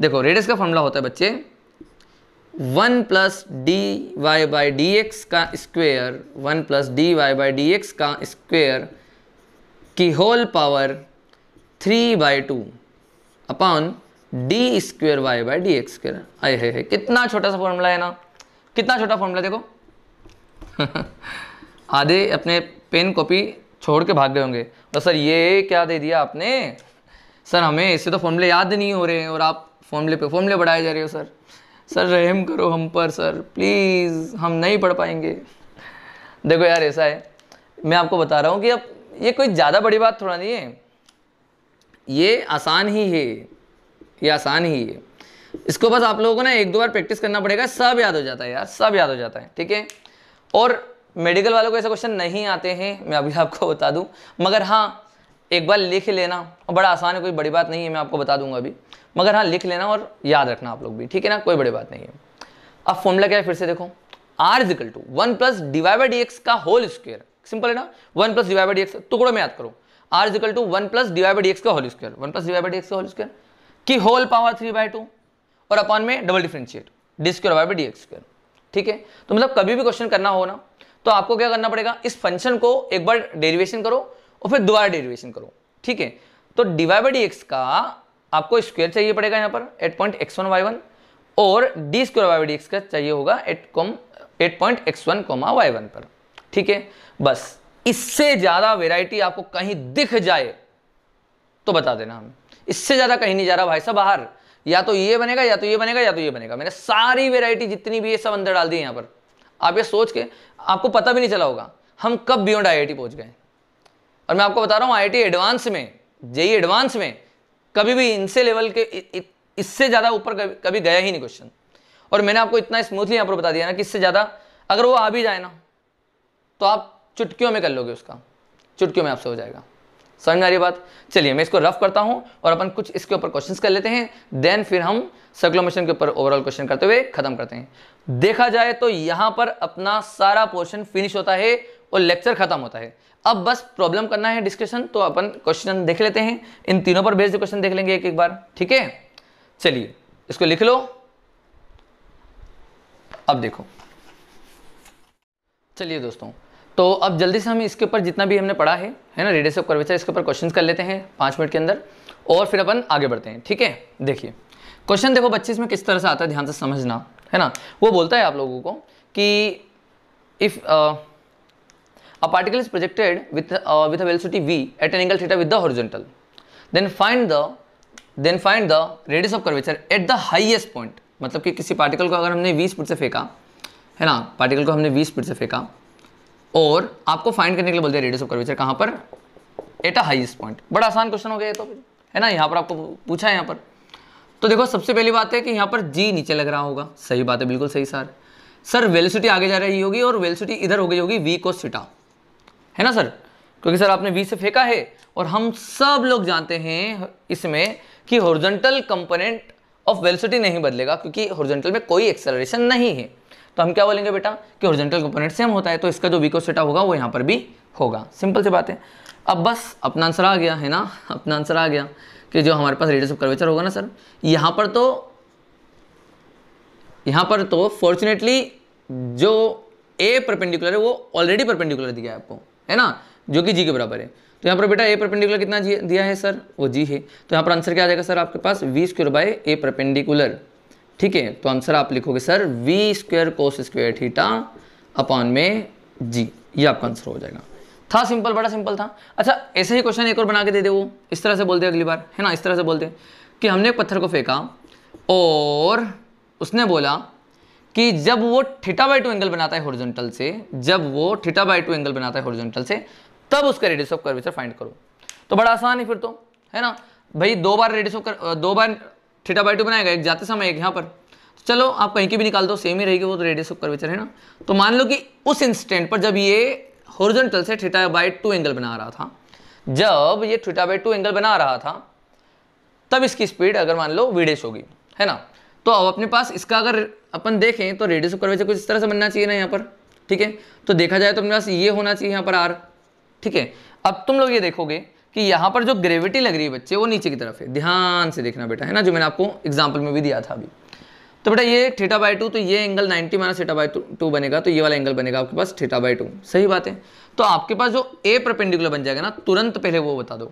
देखो रेडियस का फॉर्मूला होता है बच्चे one plus D Y by D X का square one plus D Y by D X का स्क्वेयर की whole power three by two upon D square Y by D X square आए है, कितना छोटा सा फॉर्मूला है ना कितना छोटा फॉर्मूला देखो आधे अपने पेन कॉपी छोड़ के भाग गए होंगे तो सर ये क्या दे दिया आपने सर हमें इससे तो फॉर्मूले याद नहीं हो रहे हैं और आप फॉर्मूले पे फॉर्मूले बढ़ाए जा रहे हो सर सर रहम करो हम पर सर प्लीज़ हम नहीं पढ़ पाएंगे देखो यार ऐसा है मैं आपको बता रहा हूँ कि अब ये कोई ज़्यादा बड़ी बात थोड़ा नहीं है ये आसान ही है ये आसान ही है इसको बस आप लोगों को ना एक दो बार प्रैक्टिस करना पड़ेगा सब याद हो जाता है यार सब याद हो जाता है ठीक है और मेडिकल वालों को ऐसे क्वेश्चन नहीं आते हैं मैं अभी आपको बता दूं मगर हाँ एक बार लिख लेना और बड़ा आसान है कोई बड़ी बात नहीं है मैं आपको बता दूंगा अभी मगर हाँ लिख लेना और याद रखना आप लोग भी ठीक है ना कोई बड़ी बात नहीं है अब फॉर्मूला क्या है फिर से देखो R is equal to one plus D Y X का होल स्क्वेयर सिंपल है ना वन प्लस डिवाई एक्स टुकड़ों में याद करो R is equal to one plus D Y X का whole square one plus D Y X का होल स्क्वेयर कि whole power three by two और अपॉन में double differentiate D square by D X square ठीक है तो मतलब कभी भी क्वेश्चन करना हो ना तो आपको क्या करना पड़ेगा इस फंक्शन को एक बार डेरिवेशन करो और फिर दोबारा डेरिवेशन करो ठीक है तो D Y by D X का आपको स्क्वेयर चाहिए पड़ेगा यहाँ पर at point X one Y one और D square Y D X का चाहिए होगा एट कॉम at point X one comma Y one पर ठीक है बस इससे ज़्यादा वेराइटी आपको कहीं दिख जाए तो बता देना हमें इससे ज़्यादा कहीं नहीं जा रहा भाई साहब बाहर या तो ये बनेगा या तो ये बनेगा या तो ये बनेगा मैंने सारी वेराइटी जितनी भी है सब अंदर डाल दी यहाँ पर आप ये सोच के आपको पता भी नहीं चला होगा हम कब बियॉन्ड आई आई पहुंच गए और मैं आपको बता रहा हूँ आई एडवांस में जेई एडवांस e में कभी भी इनसे लेवल के इससे ज़्यादा ऊपर कभी गया ही नहीं क्वेश्चन और मैंने आपको इतना स्मूथली यहाँ पर बता दिया ना कि इससे ज़्यादा अगर वो आ भी जाए ना तो आप चुटकियों में कर लोगे उसका चुटकियों में आपसे हो जाएगा समझ में आ रही बात चलिए मैं इसको रफ करता हूँ और अपन कुछ इसके ऊपर क्वेश्चंस कर लेते हैं देन फिर हम सर्कुलमेशन के ऊपर ओवरऑल क्वेश्चन करते हुए खत्म करते हैं देखा जाए तो यहाँ पर अपना सारा पोर्शन फिनिश होता है और लेक्चर खत्म होता है अब बस प्रॉब्लम करना है डिस्कशन तो अपन क्वेश्चन देख लेते हैं इन तीनों पर बेस्ड क्वेश्चन देख लेंगे एक एक बार ठीक है चलिए इसको लिख लो अब देखो चलिए दोस्तों तो अब जल्दी से हम इसके ऊपर जितना भी हमने पढ़ा है है ना रेडियस ऑफ कर्वेचर इसके ऊपर क्वेश्चन कर लेते हैं पाँच मिनट के अंदर और फिर अपन आगे बढ़ते हैं ठीक है देखिए क्वेश्चन देखो बच्चे इसमें किस तरह से आता है ध्यान से समझना है ना वो बोलता है आप लोगों को कि if a particle is projected with uh, with a velocity v at an angle theta with the horizontal then find the then find the radius of curvature at the मतलब कि किसी पार्टिकल को अगर हमने वी स्पीड से फेंका है ना पार्टिकल को हमने वी स्पीड से फेंका और आपको फाइंड करने के लिए बोल दिया रेडियस ऑफ कर्वेचर कहां पर एट अ हाइस्ट पॉइंट बड़ा आसान क्वेश्चन हो गया तो है ना यहां पर आपको पूछा है यहां पर तो देखो सबसे पहली बात है कि यहां पर जी नीचे लग रहा होगा सही बात है बिल्कुल सही सर सर वेलसिटी आगे जा रही होगी और वेलसिटी इधर हो गई होगी वी को सिटा है ना सर क्योंकि सर आपने वी से फेंका है और हम सब लोग जानते हैं इसमें कि हॉर्जेंटल कंपोनेंट ऑफ वेलसिटी नहीं बदलेगा क्योंकि हॉर्जेंटल में कोई एक्सेलरेशन नहीं है तो हम क्या बोलेंगे बेटा कि ओरिजेंटल कंपोनेंट सेम होता है तो इसका जो वीको सेटा होगा वो यहाँ पर भी होगा सिंपल सी बात है अब बस अपना आंसर आ गया है ना अपना आंसर आ गया कि जो हमारे पास रेडियस ऑफ कर्वेचर होगा ना सर यहाँ पर तो यहाँ पर तो फॉर्चुनेटली जो ए परपेंडिकुलर है वो ऑलरेडी परपेंडिकुलर दिया है आपको है ना जो कि जी के बराबर है तो यहाँ पर बेटा ए परपेंडिकुलर कितना दिया है सर वो जी है तो यहाँ पर आंसर क्या आ जाएगा सर आपके पास V square by A perpendicular ठीक है तो आंसर आप लिखोगे sir V square cos square theta upon में जी ये आपका आंसर हो जाएगा था सिंपल बड़ा सिंपल था अच्छा ऐसे ही क्वेश्चन एक और बना के दे दे वो इस तरह से बोल दे अगली बार है ना इस तरह से बोल दे कि हमने एक पत्थर को फेंका और उसने बोला कि जब वो थीटा बाई टू एंगल बनाता है हॉरिजॉन्टल से जब वो थीटा बाई टू एंगल बनाता है हॉरिजॉन्टल से तब उसका रेडियस ऑफ कर्वेचर फाइंड करो तो बड़ा आसान है फिर तो है ना भाई दो बार रेडियस ऑफ कर दो बार थीटा बाई टू बनाएगा एक जाते समय एक यहाँ पर तो चलो आप कहीं की भी निकाल दो सेम ही रहेगी वो तो रेडियस ऑफ कर्वेचर है ना तो मान लो कि उस इंस्टेंट पर जब ये हॉरिजॉन्टल से थीटा बाई टू एंगल बना रहा था जब ये थीटा बाई टू एंगल बना रहा था तब इसकी स्पीड अगर मान लो वीडेश होगी है ना तो अब अपने पास इसका अगर अपन देखें तो रेडियस ऑफ कर्वेचर कुछ इस तरह से बनना चाहिए ना यहाँ पर ठीक है तो देखा जाए तो अपने पास ये होना चाहिए यहाँ पर आर ठीक है अब तुम लोग ये देखोगे कि यहाँ पर जो ग्रेविटी लग रही है बच्चे वो नीचे की तरफ है ध्यान से देखना बेटा है ना जो मैंने आपको एग्जाम्पल में भी दिया था अभी तो बेटा ये थीटा बाई टू तो ये angle 90 minus theta by two बनेगा तो ये वाला एंगल बनेगा आपके पास थीटा बाई टू सही बात है तो आपके पास जो ए परपेंडिकुलर बन जाएगा ना तुरंत पहले वो बता दो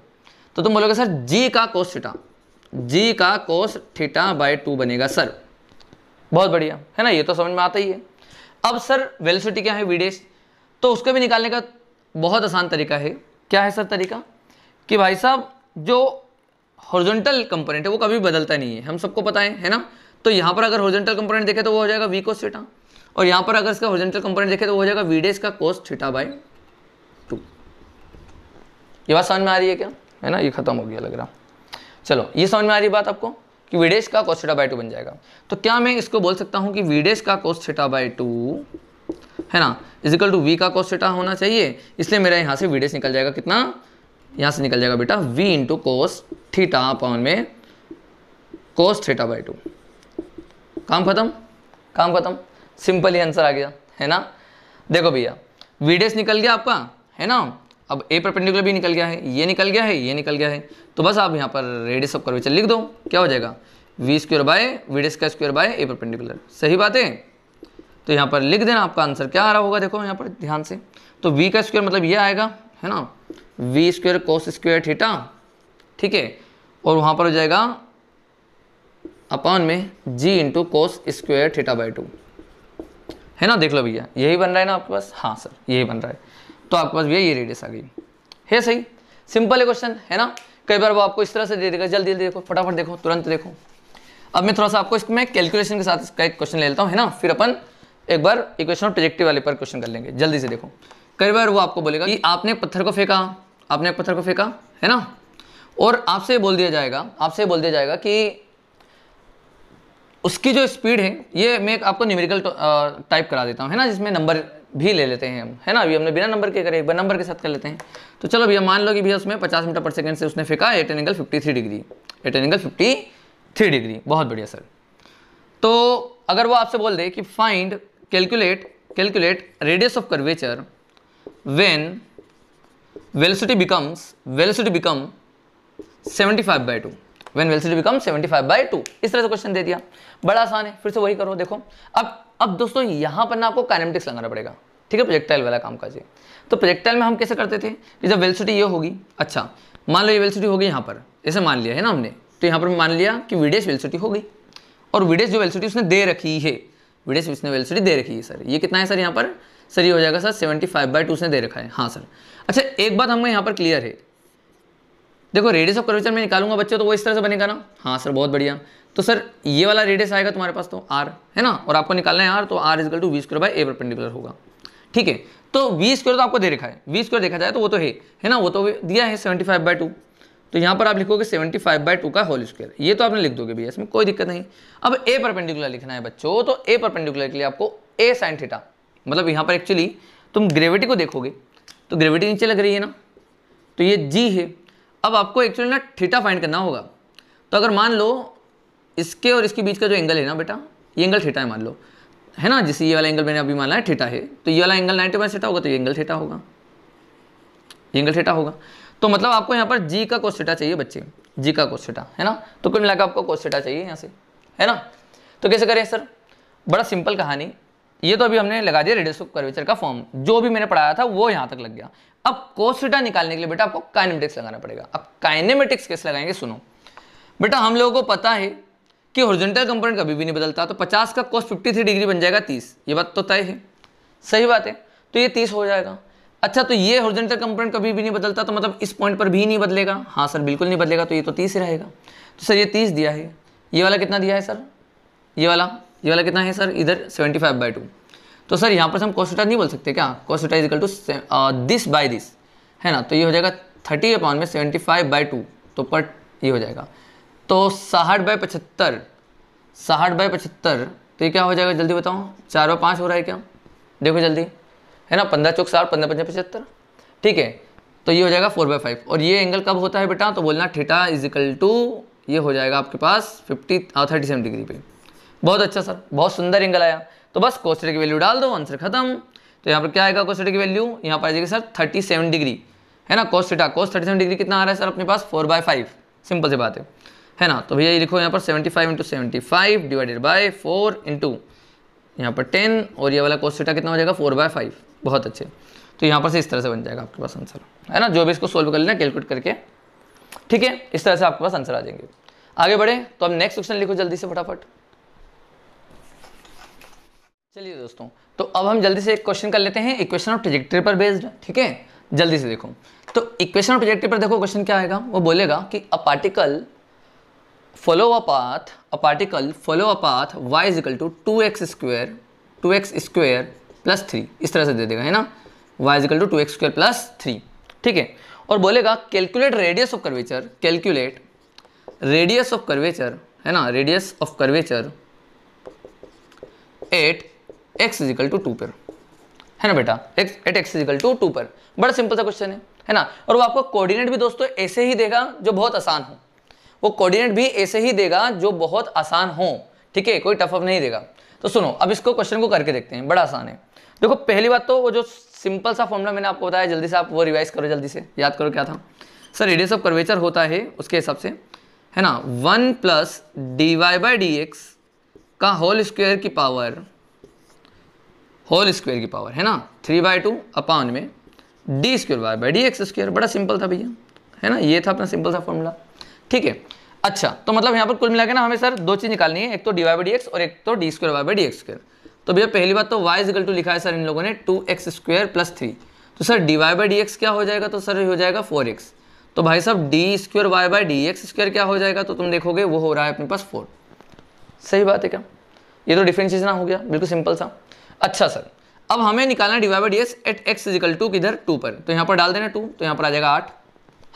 तो तुम बोलोगे सर जी का कोस थीटा जी का कोस थीटा बाई टू बनेगा सर बहुत बढ़िया है ना ये तो समझ में आता ही है अब सर वेलोसिटी क्या है वी तो उसको भी निकालने का बहुत आसान तरीका है क्या है सर तरीका कि भाई साहब जो हॉर्जोंटल कंपोनेंट है वो कभी बदलता नहीं है हम सबको पता है है ना तो यहाँ पर अगर हॉर्जेंटल कंपोनेंट देखे तो वो हो जाएगा वी कोस थीटा और यहाँ पर अगर इसका हॉर्जेंटल कंपोनेंट देखे तो वो हो जाएगा वी डेस का कोस थीटा बाय टू ये बात समझ में आ रही है क्या है ना ये खत्म हो गया लग रहा चलो ये समझ में आ रही बात आपको कि वीडेस का कोस थीटा बाय टू बन जाएगा तो क्या मैं इसको बोल सकता हूँ कि वीडेस का कोस थीटा बाय टू है ना इजिकल टू वी का कोस थीटा होना चाहिए इसलिए मेरा यहाँ से वीडेस निकल जाएगा कितना यहाँ से निकल जाएगा बेटा v into cos theta upon में कोस थीटा बाई टू काम खत्म काम खत्म सिंपल ही आंसर आ गया है ना देखो भैया वीडेस निकल गया आपका है ना अब ए परपेंडिकुलर भी निकल गया है ये निकल गया है ये निकल गया है तो बस आप यहाँ पर रेडियस ऑफ कर्वेचर लिख दो क्या हो जाएगा वी स्क्र बाय वीडेस का स्क्वायर बाय ए परपेंडिकुलर सही बात है तो यहाँ पर लिख देना आपका आंसर क्या आ रहा होगा देखो यहाँ पर ध्यान से तो वी का स्क्वायर मतलब ये आएगा है ना V square cos square theta ठीक है और वहां पर हो जाएगा अपॉन में G into cos square theta by two है ना देख लो भैया यही बन रहा है ना आपके पास हाँ सर यही बन रहा है तो आपके पास भैया ये रेडियस आ गई है सही सिंपल है क्वेश्चन है ना कई बार वो आपको इस तरह से दे देगा जल्दी जल्दी देखो फटाफट देखो तुरंत देखो अब मैं थोड़ा सा आपको इसमें कैलकुलेशन के साथ इसका एक क्वेश्चन ले लेता हूँ है ना फिर अपन एक बार इक्वेशन और प्रोजेक्टिव वाले पर क्वेश्चन कर लेंगे जल्दी से देखो कई बार वो आपको बोलेगा कि आपने पत्थर को फेंका आपने एक पत्थर को फेंका है ना और आपसे बोल दिया जाएगा आपसे बोल दिया जाएगा कि उसकी जो स्पीड है ये मैं आपको न्यूमेरिकल टाइप करा देता हूँ है ना जिसमें नंबर भी ले लेते हैं हम है ना अभी हमने बिना नंबर के करे बिना नंबर के साथ कर लेते हैं तो चलो भैया मान लो कि भैया उसमें 50 मीटर पर सेकंड से उसने फेंका at an angle fifty degree at an angle fifty degree बहुत बढ़िया सर तो अगर वो आपसे बोल दे कि find calculate calculate radius of curvature when velocity becomes velocity become 75 by 2 when velocity becomes 75 by 2 इस तरह से क्वेश्चन दे दिया बड़ा आसान है फिर से वही करो देखो अब अब दोस्तों यहां पर ना आपको काइनेमेटिक्स लगाना पड़ेगा ठीक है प्रोजेक्टाइल वाला काम काज तो प्रोजेक्टाइल में हम कैसे करते थे कि जब वेलोसिटी ये होगी अच्छा मान लो ये वेलोसिटी होगी यहाँ पर ऐसे मान लिया है ना हमने तो यहाँ पर मान लिया कि वीडियस वेलोसिटी होगी और वीडियस जो वेलोसिटी उसने दे रखी है वीडियस उसने वेलोसिटी दे रखी है सर ये कितना है सर यहाँ पर सर ये हो जाएगा sir seventy five by two उसने दे रखा है हाँ सर अच्छा एक बात हमको यहाँ पर क्लियर है देखो रेडियस ऑफ कर्वेचर में निकालूंगा बच्चों तो वो इस तरह से बनेगा ना हाँ सर बहुत बढ़िया तो सर ये वाला रेडियस आएगा तुम्हारे पास तो आर है ना और आपको निकालना है आर तो R is equal to V square by A होगा ठीक है तो वी स्क्र तो आपको दे रखा है वी स्क्र देखा जाए तो वो तो है है ना वो तो दिया है सेवेंटी फाइव बाई टू तो यहाँ पर आप लिखोगे सेवेंटी फाइव बाई टू का होल स्क्र ये तो आपने लिख दोगे भैया इसमें कोई दिक्कत नहीं अब ए परपेंडिकुलर लिखना है बच्चों तो ए परपेंडिकुलर के लिए आपको ए साइन थीटा मतलब यहाँ पर एक्चुअली तुम ग्रेविटी को देखोगे तो ग्रेविटी नीचे लग रही है ना तो ये जी है अब आपको एक्चुअली ना थीटा फाइंड करना होगा तो अगर मान लो इसके और इसके बीच का जो एंगल है ना बेटा ये एंगल थीटा है मान लो है ना जैसे ये वाला एंगल मैंने अभी माना है थीटा है तो ये वाला एंगल नाइन्टी फाइव होगा तो ये एंगल थीटा होगा ये एंगल थीटा होगा तो मतलब आपको यहाँ पर जी का कोस थीटा चाहिए बच्चे जी का कोस थीटा है ना तो कुल मिलाकर आपको कोस थीटा चाहिए यहाँ से है ना तो कैसे करें सर बड़ा सिंपल कहानी ये तो अभी हमने लगा दिया रेडियस ऑफ कर्वेचर का फॉर्म जो भी मैंने पढ़ाया था वो यहां तक लग गया अब कोसिटा निकालने के लिए बेटा आपको काइनेमेटिक्स लगाना पड़ेगा अब काइनेमेटिक्स कैसे लगाएंगे सुनो बेटा हम लोगों को पता है कि ओरिजेंटल कंपोनेंट कभी भी नहीं बदलता तो 50 का कोस 53 डिग्री बन जाएगा 30 ये बात तो तय है सही बात है तो ये 30 हो जाएगा अच्छा तो ये हॉर्जेंटल कंपोनेंट कभी भी नहीं बदलता तो मतलब इस पॉइंट पर भी नहीं बदलेगा हाँ सर बिल्कुल नहीं बदलेगा तो ये तो तीस ही रहेगा तो सर ये तीस दिया है ये वाला कितना दिया है सर ये वाला ये वाला कितना है सर इधर सेवेंटी फाइव बाई टू तो सर यहाँ पर हम कॉस्टा नहीं बोल सकते क्या cos theta is equal to this by this है ना तो ये हो जाएगा थर्टी अपॉन में सेवेंटी फाइव बाई टू तो पर ये हो जाएगा तो साठ बाई पचहत्तर साहठ बाई पचहत्तर तो ये क्या हो जाएगा जल्दी बताओ चार बाई पाँच हो रहा है क्या देखो जल्दी है ना पंद्रह चौक साठ पंद्रह पंद्रह पचहत्तर ठीक है तो ये हो जाएगा फोर बाय फाइव और ये एंगल कब होता है बेटा तो बोलना ठीटा इजिकल टू ये हो जाएगा आपके पास फिफ्टी थर्टी सेवन डिग्री पे बहुत अच्छा सर बहुत सुंदर एंगल आया तो बस कोस्टर की वैल्यू डाल दो आंसर खत्म तो यहाँ पर क्या आएगा कोस्टर की वैल्यू यहाँ पर आ जाएगी सर थर्टी सेवन डिग्री है ना cos cos thirty seven degree कितना आ रहा है सर अपने पास फोर बाय फाइव सिंपल सी बात है है ना तो भैया ये लिखो यहाँ पर seventy five into seventy five divided by four into यहाँ पर टेन और ये वाला कोस कितना हो जाएगा फोर बाय फाइव बहुत अच्छे तो यहाँ पर से इस तरह से बन जाएगा आपके पास आंसर है ना जो भी इसको सोल्व कर लेना कैलकुलेट करके ठीक है इस तरह से आपके पास आंसर आ जाएंगे आगे बढ़े तो अब नेक्स्ट क्वेश्चन लिखो जल्दी से फटाफट चलिए दोस्तों तो अब हम जल्दी से एक क्वेश्चन कर लेते हैं इक्वेशन ऑफ ट्रिजेक्टरी पर बेस्ड ठीक है जल्दी से देखो तो इक्वेशन ऑफ ट्रिजेक्टरी पर देखो क्वेश्चन क्या आएगा वो बोलेगा कि a particle follow a path a particle follow a path Y is equal to two X square two X square plus three इस तरह से दे देगा है ना Y is two two X square plus three ठीक है और बोलेगा calculate radius of curvature calculate radius of curvature है ना radius of curvature at X is equal to two पर है ना बेटा at X is equal to two पर बड़ा सिंपल सा क्वेश्चन है है ना और वो आपको कोऑर्डिनेट भी दोस्तों ऐसे ही देगा जो बहुत आसान हो वो कोऑर्डिनेट भी ऐसे ही देगा जो बहुत आसान हो ठीक है कोई टफ अप नहीं देगा तो सुनो अब इसको क्वेश्चन को करके देखते हैं बड़ा आसान है देखो पहली बात तो वो जो सिंपल सा फॉर्मूला मैंने आपको बताया जल्दी से आप वो रिवाइज करो जल्दी से याद करो क्या था सर रेडियस ऑफ कर्वेचर होता है उसके हिसाब से है ना one plus D Y by D X का होल स्क्वायर की पावर होल स्क्वायर की पावर है ना थ्री बाई टू अपान में D square Y by D X square बड़ा सिंपल था भैया है ना ये था अपना सिंपल सा फॉर्मूला ठीक है अच्छा तो मतलब यहाँ पर कुल मिला के ना हमें सर दो चीज़ निकालनी है एक तो D Y by D X और एक तो D square Y by D X square तो भैया पहली बात तो वाई इजिकल टू लिखा है सर इन लोगों ने two X square plus three तो sir D Y by D X क्या हो जाएगा तो सर हो जाएगा फोर एक्स तो भाई साहब D square Y by D X square क्या हो जाएगा तो तुम देखोगे वो हो रहा है अपने पास फोर सही बात है क्या ये तो डिफ्रेंशिएशन हो गया बिल्कुल सिंपल सा अच्छा सर अब हमें निकालना divide by D at X is equal to किधर टू पर तो यहाँ पर डाल देना टू तो यहाँ पर आ जाएगा आठ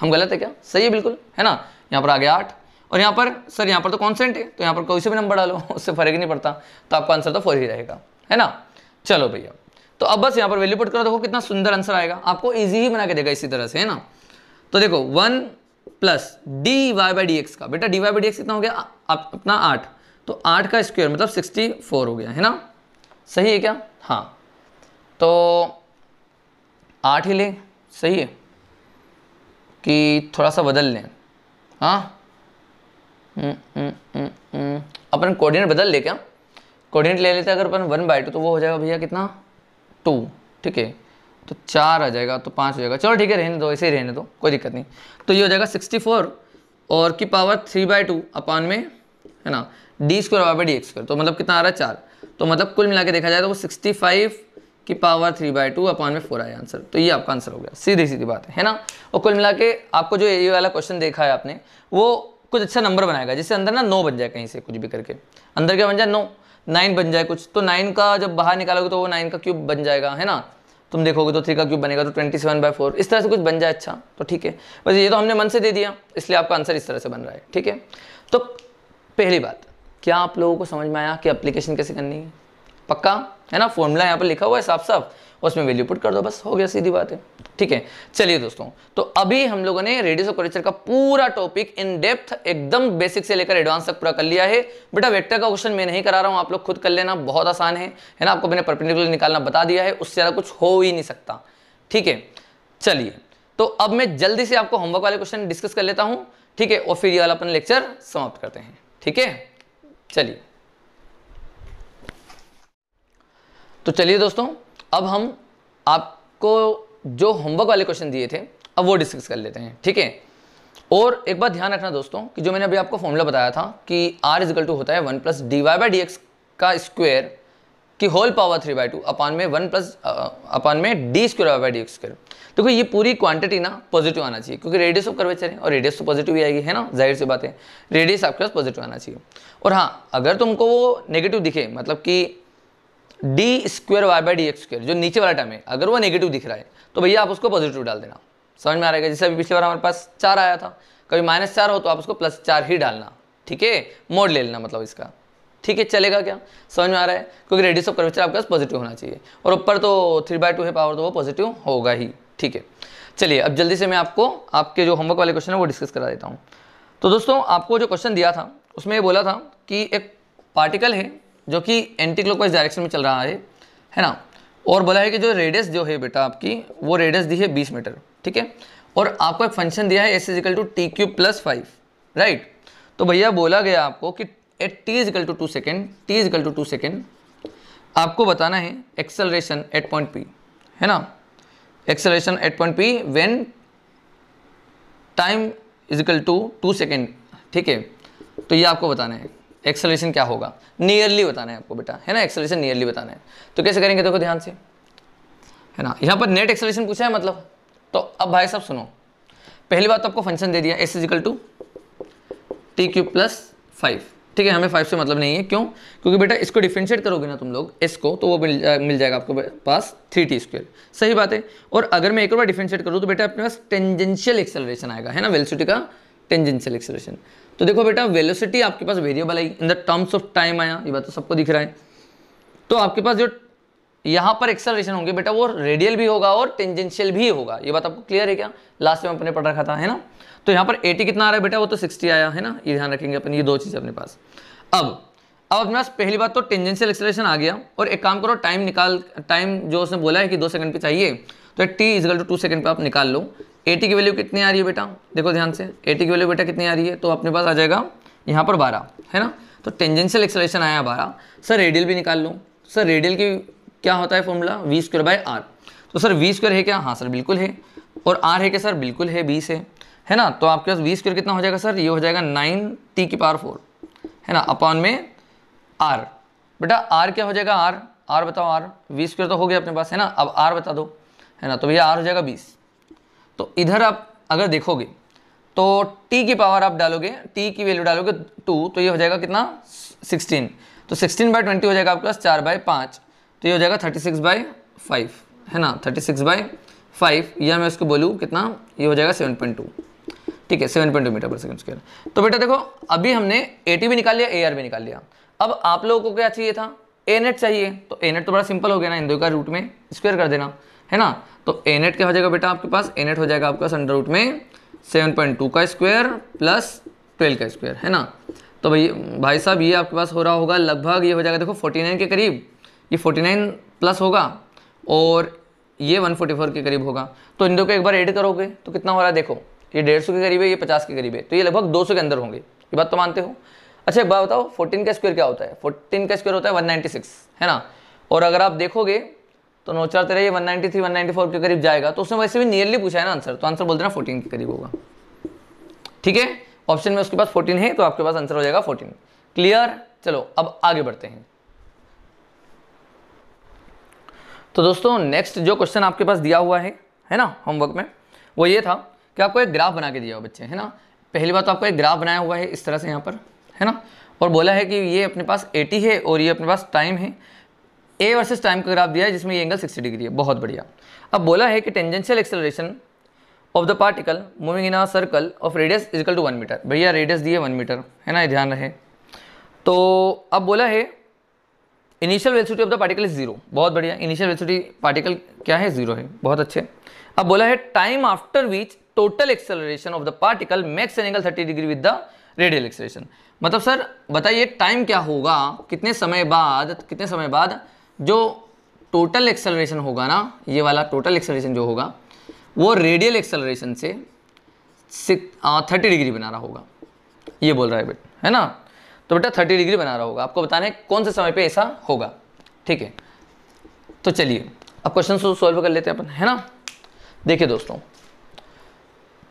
हम गलत है क्या सही है बिल्कुल है ना यहाँ पर आ गया आठ और यहाँ पर सर यहाँ पर तो कॉन्सेंट है तो यहाँ पर कोई से भी नंबर डालो उससे फर्क ही नहीं पड़ता तो आपका आंसर तो फोर ही रहेगा है ना चलो भैया तो अब बस यहाँ पर वैल्यू पुट करो देखो कितना सुंदर आंसर आएगा आपको ईजी ही बना के देगा इसी तरह से है ना तो देखो one plus D Y by D X का बेटा D Y by D X कितना हो गया आप अपना आठ तो आठ का स्क्वायर मतलब सिक्सटी फोर हो गया है ना सही है क्या हाँ तो आठ ही लें सही है कि थोड़ा सा बदल लें हाँ हम्म, हम्म, हम्म, अपन कोऑर्डिनेट बदल ले क्या कोऑर्डिनेट ले लेते अगर अपन वन बाई टू तो वो हो जाएगा भैया कितना टू ठीक है तो चार आ जाएगा तो पाँच हो जाएगा चलो ठीक है रहने दो ऐसे ही रहने दो कोई दिक्कत नहीं तो ये हो जाएगा सिक्सटी फोर और की power three by two upon में है ना D square by D X square तो मतलब कितना आ रहा है चार तो मतलब कुल मिला के देखा जाए तो वो सिक्सटी फाइव की power three by two upon में फोर आया आंसर तो ये आपका आंसर हो गया सीधी सीधी बात है है ना और कुल मिला के आपको जो ये वाला क्वेश्चन देखा है आपने वो कुछ अच्छा नंबर बनाएगा जिससे अंदर ना नौ बन जाए कहीं से कुछ भी करके अंदर क्या बन जाए नौ नाइन बन जाए कुछ तो नाइन का जब बाहर निकालोगे तो वो नाइन का क्यूब बन जाएगा है ना तुम देखोगे तो थ्री का क्यूब बनेगा तो ट्वेंटी सेवन बाई फोर इस तरह से कुछ बन जाए अच्छा तो ठीक है बस ये तो हमने मन से दे दिया इसलिए आपका आंसर इस तरह से बन रहा है ठीक है तो पहली बात क्या आप लोगों को समझ में आया कि एप्लीकेशन कैसे करनी है पक्का है ना फॉर्मूला यहाँ पर लिखा हुआ है साफ साफ उसमें वैल्यू पुट कर दो बस हो गया सीधी बात है ठीक है चलिए दोस्तों तो अभी हम लोगों ने रेडियस ऑफ कर्वेचर का पूरा टॉपिक इन डेप्थ एकदम बेसिक से लेकर एडवांस तक पूरा कर लिया है बेटा वेक्टर का क्वेश्चन मैं नहीं करा रहा हूँ आप लोग खुद कर लेना बहुत आसान है है ना आपको मैंने परपेंडिकुलर निकालना बता दिया है उससे ज़्यादा कुछ हो ही नहीं सकता ठीक है चलिए तो अब मैं जल्दी से आपको होमवर्क वाले क्वेश्चन डिस्कस कर लेता हूँ ठीक है और फिर ये वाला अपना लेक्चर समाप्त करते हैं ठीक है चलिए तो चलिए दोस्तों अब हम आपको जो होमवर्क वाले क्वेश्चन दिए थे अब वो डिस्कस कर लेते हैं ठीक है और एक बात ध्यान रखना दोस्तों कि जो मैंने अभी आपको फॉर्मूला बताया था कि r इजकल टू होता है one plus D Y by D X का स्क्वेयर की whole power three by two upon में वन प्लस अपान में D square Y by D देखो ये पूरी क्वांटिटी ना पॉजिटिव आना चाहिए क्योंकि रेडियस ऑफ कर्वेचर है और रेडियस तो पॉजिटिव ही आएगी है ना जाहिर सी बात है रेडियस आपके पास पॉजिटिव आना चाहिए और हाँ अगर तुमको वो नेगेटिव दिखे मतलब कि D square Y by D X square जो नीचे वाला टाइम है अगर वो नेगेटिव दिख रहा है तो भैया आप उसको पॉजिटिव डाल देना समझ में आ रहा है जैसे अभी पिछली बार हमारे पास चार आया था कभी माइनस चार हो तो आप उसको प्लस चार ही डालना ठीक है मोड ले लेना मतलब इसका ठीक है चलेगा क्या समझ में आ रहा है क्योंकि रेडियस ऑफ कर्वेचर आपके पास पॉजिटिव होना चाहिए और ऊपर तो थ्री बाय टू है पावर तो वो पॉजिटिव होगा ही ठीक है चलिए अब जल्दी से मैं आपको आपके जो होमवर्क वाले क्वेश्चन है वो डिस्कस करा देता हूँ तो दोस्तों आपको जो क्वेश्चन दिया था उसमें ये बोला था कि एक पार्टिकल है जो कि एंटी क्लॉकवाइज डायरेक्शन में चल रहा है है ना और बोला है कि जो रेडियस जो है बेटा आपकी वो रेडियस दी है बीस मीटर ठीक है और आपको एक फंक्शन दिया है S is equal to T Q plus five right तो भैया बोला गया आपको कि at T is equal to two second T is equal to two second आपको बताना है एक्सलरेशन एट पॉइंट पी है ना acceleration at point P when time is equal to two second ठीक है तो ये आपको बताना है एक्सेलरेशन क्या होगा नियरली बताना है आपको बेटा है ना एक्सेलरेशन नियरली बताना है तो कैसे करेंगे देखो ध्यान से है ना यहाँ पर नेट एक्सेलरेशन पूछा है मतलब तो अब भाई साहब सुनो पहली बात तो आपको फंक्शन दे दिया S is equal to T Q plus five ठीक है हमें फाइव से मतलब नहीं है क्यों क्योंकि बेटा इसको डिफ्रेंशिएट करोगे ना तुम लोग एस को तो वो मिल जा, मिल जाएगा आपको पास थ्री टी स्क्वेयर सही बात है और अगर मैं एक और बार डिफ्रेंशिएट करूँ तो बेटा अपने पास टेंजेंशियल एक्सेलरेशन आएगा है ना वेलसिटी का टेंजेंशियल एक्सेलरेशन तो देखो बेटा वेलोसिटी आपके पास variable I in the terms of time आया ये बात तो सबको दिख रहा है तो आपके पास जो यहाँ पर एक्सेलरेशन होंगे बेटा वो रेडियल भी होगा और टेंजेंशियल भी होगा ये बात आपको क्लियर है क्या लास्ट में अपने पढ़ रखा था है ना तो यहाँ पर एटी कितना आ रहा है बेटा वो तो सिक्सटी आया है ना ये ध्यान रखेंगे अपन ये दो चीज़ें अपने पास अब अब अपने पास पहली बात तो टेंजेंशियल एक्सेलरेशन आ गया और एक काम करो टाइम निकाल टाइम जो उसने बोला है कि दो सेकंड पे चाहिए तो t is equal to two second पे आप निकाल लो एटी की वैल्यू कितनी आ रही है बेटा देखो ध्यान से एटी की वैल्यू बेटा कितनी आ रही है तो अपने पास आ जाएगा यहाँ पर बारह है ना तो टेंजेंशियल एक्सलेशन आया बारह सर रेडियल भी निकाल लूँ सर रेडियल की क्या होता है formula v square by r तो सर वी स्क्वायर है क्या हाँ सर बिल्कुल है और आर है क्या सर बिल्कुल है बीस है है ना तो आपके पास वी स्क्वायर कितना हो जाएगा सर ये हो जाएगा नाइन टी की पावर फोर है ना अपॉन में आर बेटा आर क्या हो जाएगा आर आर बताओ आर वी स्क्वायर तो हो गया अपने पास है ना अब आर बता दो है ना तो भैया आर हो जाएगा बीस तो इधर आप अगर देखोगे तो t की पावर आप डालोगे t की वैल्यू डालोगे टू तो ये हो जाएगा कितना सिक्सटीन तो सिक्सटीन बाई ट्वेंटी हो जाएगा आपके पास चार बाई पाँच तो ये हो जाएगा थर्टी सिक्स बाई फाइव है ना थर्टी सिक्स बाई फाइव या मैं उसको बोलूँ कितना ये हो जाएगा सेवन पॉइंट टू ठीक है seven point two metre per second square तो बेटा देखो अभी हमने ए टी भी निकाल लिया ए आर भी निकाल लिया अब आप लोगों को क्या चाहिए था ए नेट चाहिए तो ए नेट तो बड़ा सिंपल हो गया ना इन दो का रूट में स्क्वेयर कर देना है ना तो एन एट क्या हो जाएगा बेटा आपके पास एन एट हो जाएगा आपके पास अंडर रूट में सेवन पॉइंट टू का स्क्वायर प्लस ट्वेल्व का स्क्वायर है ना तो भाई भाई साहब ये आपके पास हो रहा होगा लगभग ये हो जाएगा देखो फोर्टी नाइन के करीब ये फोर्टी नाइन प्लस होगा और ये वन फोर्टी फोर के करीब होगा तो इन दो को एक बार ऐड करोगे तो कितना हो रहा है देखो ये डेढ़ सौ के करीब है ये पचास के करीब है तो ये लगभग दो सौ के अंदर होंगे ये बात तो मानते हो अच्छा एक बात बताओ फोर्टीन का स्क्वायर क्या होता है फोर्टीन का स्क्वायर होता है वन नाइनटी सिक्स है ना और अगर आप देखोगे तो नौ चार तेरह ये 193 194 के करीब जाएगा तो उसमें वैसे भी नियरली पूछा है ना आंसर तो आंसर बोल देना 14 के करीब होगा ठीक है ऑप्शन में उसके पास 14 है तो आपके पास आंसर हो जाएगा 14 क्लियर चलो अब आगे बढ़ते हैं तो दोस्तों नेक्स्ट जो क्वेश्चन आपके पास दिया हुआ है है ना होमवर्क में वो ये था कि आपको एक ग्राफ बना के दिया हो बच्चे है ना पहली बात तो आपको एक ग्राफ बनाया हुआ है इस तरह से यहाँ पर है ना और बोला है कि ये अपने पास 80 है और ये अपने पास टाइम है ए वर्सेस टाइम का ग्राफ दिया है जिसमें ये एंगल 60 डिग्री है बहुत बढ़िया अब बोला है कि tangential acceleration of the particle moving in a circle of radius is equal to one metre भैया रेडियस दिए वन मीटर है ना ये ध्यान रहे तो अब बोला है initial velocity of the particle is zero बहुत बढ़िया इनिशियल वेलोसिटी पार्टिकल क्या है जीरो है बहुत अच्छे अब बोला है time after which total acceleration of the particle makes an angle thirty degree with the radial acceleration मतलब सर बताइए टाइम क्या होगा कितने समय बाद कितने समय बाद जो टोटल एक्सेलरेशन होगा ना ये वाला टोटल एक्सेलरेशन जो होगा वो रेडियल एक्सेलरेशन से थर्टी डिग्री बना रहा होगा ये बोल रहा है बेटा है ना तो बेटा थर्टी डिग्री बना रहा होगा आपको बताना है कौन से समय पे ऐसा होगा ठीक है तो चलिए अब क्वेश्चन सॉल्व कर लेते हैं अपन है ना देखिए दोस्तों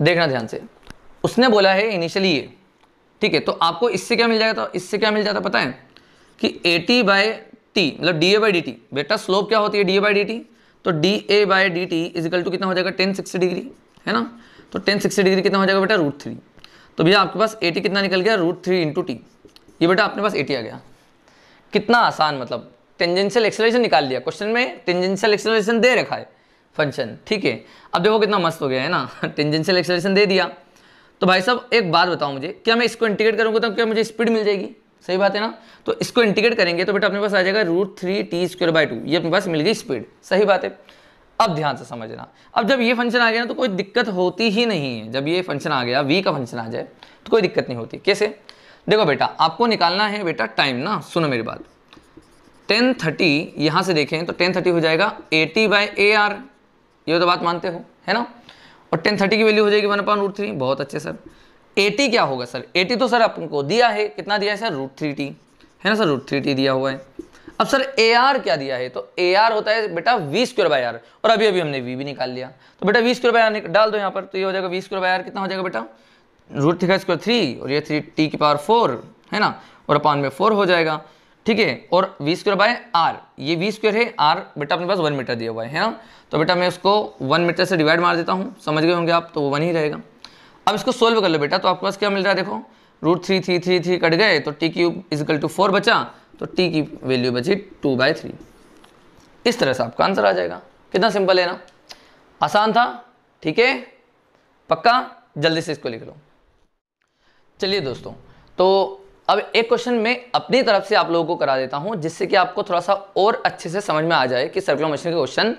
देखना ध्यान से उसने बोला है इनिशियली ये ठीक है तो आपको इससे क्या मिल जाएगा तो इससे क्या मिल जाता पता है कि 80 बाय टी मतलब d a by d t बेटा स्लोप क्या होती है d a by d t तो d a by d t is equal to कितना हो जाएगा टेन सिक्सटी डिग्री है ना तो टेन सिक्सटी डिग्री कितना हो जाएगा बेटा रूट थ्री तो भैया आपके पास ए टी कितना निकल गया रूट थ्री इंटू टी ये बेटा आपने पास ए टी आ गया कितना आसान मतलब टेंजेंशियल एक्सेलरेशन निकाल लिया क्वेश्चन में टेंजेंशियल एक्सेलरेशन दे रखा है फंक्शन ठीक है अब देखो कितना मस्त हो गया है ना टेंजेंशियल एक्सेलरेशन दे दिया तो भाई साहब एक बात बताओ मुझे क्या मैं इसको इंटीग्रेट करूँगा तो क्या मुझे स्पीड मिल जाएगी सही बात है ना तो इसको इंटीग्रेट करेंगे तो बेटा अपने पास आ जाएगा root three t square by two ये अपने पास मिल गई स्पीड सही बात है अब ध्यान से समझना अब जब ये फंक्शन आ गया ना तो कोई दिक्कत होती ही नहीं है जब ये फंक्शन आ गया वी का फंक्शन आ जाए तो कोई दिक्कत नहीं होती कैसे देखो बेटा आपको निकालना है बेटा टाइम ना सुनो मेरी बात टेन थर्टी यहाँ से देखें तो टेन थर्टी हो जाएगा एटी बाई ए आर ये तो बात मानते हो है ना और टेन थर्टी की वैल्यू हो जाएगी वन अपॉन रूट थ्री बहुत अच्छे सर एटी क्या होगा सर एटी तो सर आपको दिया है कितना दिया है सर रूट थ्री टी है ना सर रूट थ्री टी दिया हुआ है अब सर ए आर क्या दिया है तो ए आर होता है बेटा वी स्क्र बाई आर और अभी अभी हमने वी भी निकाल लिया तो बेटा वी स्क्र बाई आर डाल दो यहाँ पर तो ये हो जाएगा वी स्क्र बाई आर कितना हो जाएगा बेटा रूट थ्री का स्क्वायर थ्री और ये थ्री टी की पावर फोर है ना और अपान में फोर हो जाएगा ठीक है और वी स्क्वायर बाय आर ये वी स्क्वायर है आर बेटा अपने पास वन मीटर दिया हुआ है ना तो बेटा मैं उसको वन मीटर से डिवाइड मार देता हूँ समझ गए होंगे आप तो वो वन ही रहेगा अब इसको सोल्व कर लो बेटा तो आपके पास क्या मिल रहा है देखो root three three three three cut गए तो t cube is equal to four बचा तो टी की वैल्यू बची टू बाई थ्री इस तरह से आपका आंसर आ जाएगा कितना सिंपल है ना आसान था ठीक है पक्का जल्दी से इसको लिख लो चलिए दोस्तों तो अब एक क्वेश्चन मैं अपनी तरफ से आप लोगों को करा देता हूं जिससे कि आपको थोड़ा सा और अच्छे से समझ में आ जाए कि सर्कुलर मशीन के क्वेश्चन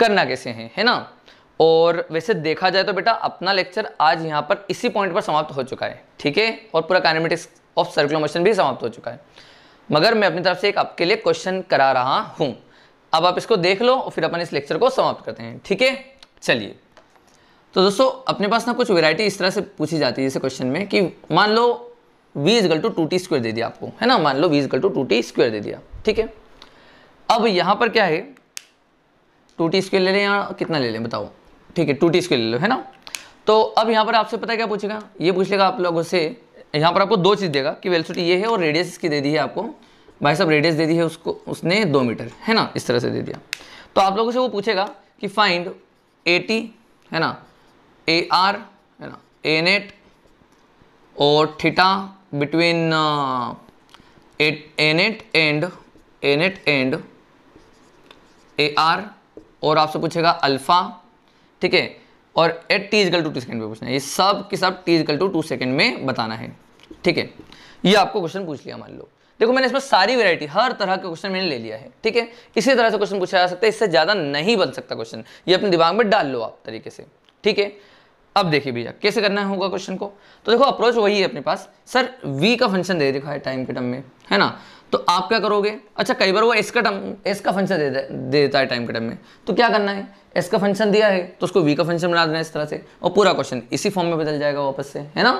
करना कैसे हैं है ना और वैसे देखा जाए तो बेटा अपना लेक्चर आज यहाँ पर इसी पॉइंट पर समाप्त हो चुका है ठीक है और पूरा कैनेमेटिक्स ऑफ सर्कुलर मोशन भी समाप्त हो चुका है मगर मैं अपनी तरफ से एक आपके लिए क्वेश्चन करा रहा हूँ अब आप इसको देख लो और फिर अपन इस लेक्चर को समाप्त करते हैं ठीक है चलिए तो दोस्तों अपने पास ना कुछ वेरायटी इस तरह से पूछी जाती है इसे क्वेश्चन में कि मान लो v is equal to two t square दे दिया आपको है ना मान लो v is equal to two t square दे दिया ठीक है अब यहाँ पर क्या है टू टी स्क्वेयर ले लें या कितना ले लें बताओ ठीक है टू टी स्क्वेयर ले लो है ना तो अब यहाँ पर आपसे पता है क्या पूछेगा ये पूछ लेगा आप लोगों से यहाँ पर आपको दो चीज़ देगा कि वेलोसिटी ये है और रेडियस इसकी दे दी है आपको भाई साहब रेडियस दे दी है उसको उसने दो मीटर है ना इस तरह से दे दिया तो आप लोगों से वो पूछेगा कि फाइंड ए टी है ना ए आर है ना ए नेट और theta between a net and a net and a r और आपसे पूछेगा अल्फ़ा ठीक है और at t is equal to two second में पूछना है ये सब के सब t is equal to two second में बताना है ठीक है ये आपको क्वेश्चन पूछ लिया मान लो देखो मैंने इसमें सारी वैरायटी हर तरह के क्वेश्चन मैंने ले लिया है ठीक है इसी तरह से क्वेश्चन पूछा जा सकता है इससे ज़्यादा नहीं बन सकता क्वेश्चन ये अपने दिमाग में डाल लो आप तरीके से ठीक है अब देखिए भैया कैसे करना होगा क्वेश्चन को तो देखो अप्रोच वही है अपने पास सर वी का फंक्शन दे रखा है टाइम के टर्म में है ना तो आप क्या करोगे अच्छा कई बार वो एस का टर्म एस का फंक्शन दे, देता है टाइम के टर्म में तो क्या करना है एस का फंक्शन दिया है तो उसको वी का फंक्शन बना देना इस तरह से और पूरा क्वेश्चन इसी फॉर्म में बदल जाएगा वापस से है ना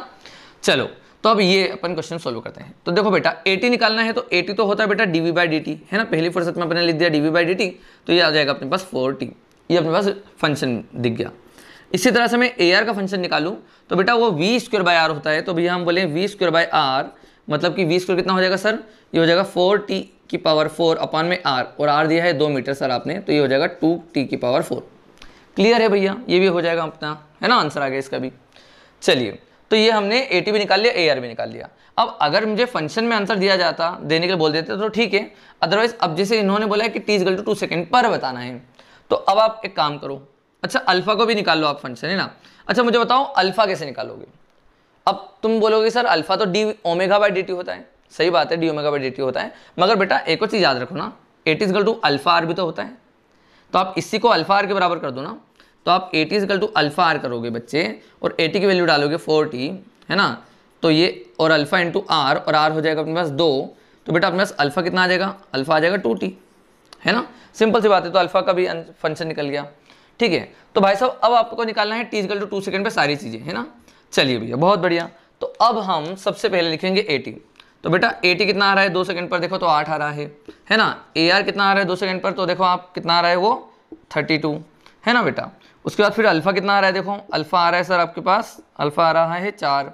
चलो तो अब ये अपन क्वेश्चन सोल्व करते हैं तो देखो बेटा 80 निकालना है तो 80 तो होता है बेटा d v by d t है ना पहली फुर्सत में अपने लिख दिया d v by d t तो ये आ जाएगा अपने पास 4t ये अपने पास फंक्शन दिख गया इसी तरह से मैं ए का फंक्शन निकालू तो बेटा वो वी स्क्र बाय आर होता है तो भैया हम बोले वी स्क्र बाय आर मतलब कि वी स्क्र कितना हो जाएगा सर ये हो जाएगा फोर टी की पावर फोर अपान में आर और आर दिया है दो मीटर सर आपने तो ये हो जाएगा टू टी की पावर फोर क्लियर है भैया ये भी हो जाएगा अपना है ना आंसर आ गया इसका भी चलिए तो ये हमने ए टी भी निकाल लिया ए आर भी निकाल लिया अब अगर मुझे फंक्शन में आंसर दिया जाता देने के लिए बोल देते तो ठीक है अदरवाइज अब जैसे इन्होंने बोला है कि t is equal to two second पर बताना है तो अब आप एक काम करो अच्छा अल्फा को भी निकाल लो आप फंड से है ना अच्छा मुझे बताओ अल्फा कैसे निकालोगे अब तुम बोलोगे सर अल्फा तो d omega by d t होता है सही बात है d omega by d t होता है मगर बेटा एक और चीज़ याद रखो ना at is equal to alpha r भी तो होता है तो आप इसी को अल्फा आर के बराबर कर दो ना तो आप at is equal to alpha r करोगे बच्चे और एटी की वैल्यू डालोगे फोर्टी है ना तो ये और अल्फा इंटू आर और आर हो जाएगा अपने पास दो तो बेटा अपने पास अल्फा कितना आ जाएगा अल्फा आ जाएगा टू टी है ना सिंपल सी बात है तो अल्फा का भी फंक्शन निकल गया ठीक है तो भाई साहब अब आपको निकालना है t is equal to two second पर सारी चीज़ें है ना चलिए भैया बहुत बढ़िया तो अब हम सबसे पहले लिखेंगे टी तो बेटा टी कितना आ रहा है दो सेकंड पर देखो तो आठ आ रहा है है ना ए आर कितना आ रहा है दो सेकंड पर तो देखो आप कितना आ रहा है वो थर्टी टू है ना बेटा उसके बाद फिर अल्फ़ा कितना आ रहा है देखो अल्फ़ा आ रहा है सर आपके पास अल्फ़ा आ रहा है चार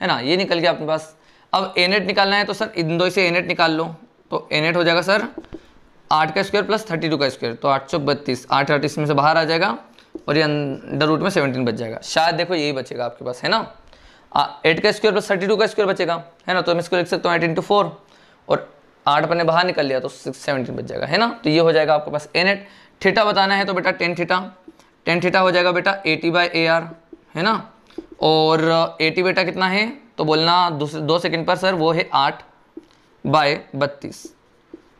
है ना ये निकल गया आपके पास अब एनेट निकालना है तो सर इन दो से एनेट निकाल लो तो एनेट हो जाएगा सर आठ का स्क्वायर प्लस थर्टी टू का स्क्वायर तो आठ सौ बत्तीस आठ आठ इसमें से बाहर आ जाएगा और ये अंडर रूट में सेवनटीन बच जाएगा शायद देखो यही बचेगा आपके पास है ना एट का स्क्वायर प्लस थर्टी टू का स्क्वायर बचेगा है ना तो मैं इसको लिख सकता हूँ एट इंटू फोर और आठ अपने बाहर निकल लिया तो सिक्स सेवनटीन बच जाएगा है ना तो ये हो जाएगा आपके पास एन एट थीटा बताना है तो बेटा टेन थीटा टेन थीटा हो जाएगा बेटा एटी बाई ए आर है ना और एटी बेटा कितना है तो बोलना दो सेकंड पर सर वो है आठ बाय बत्तीस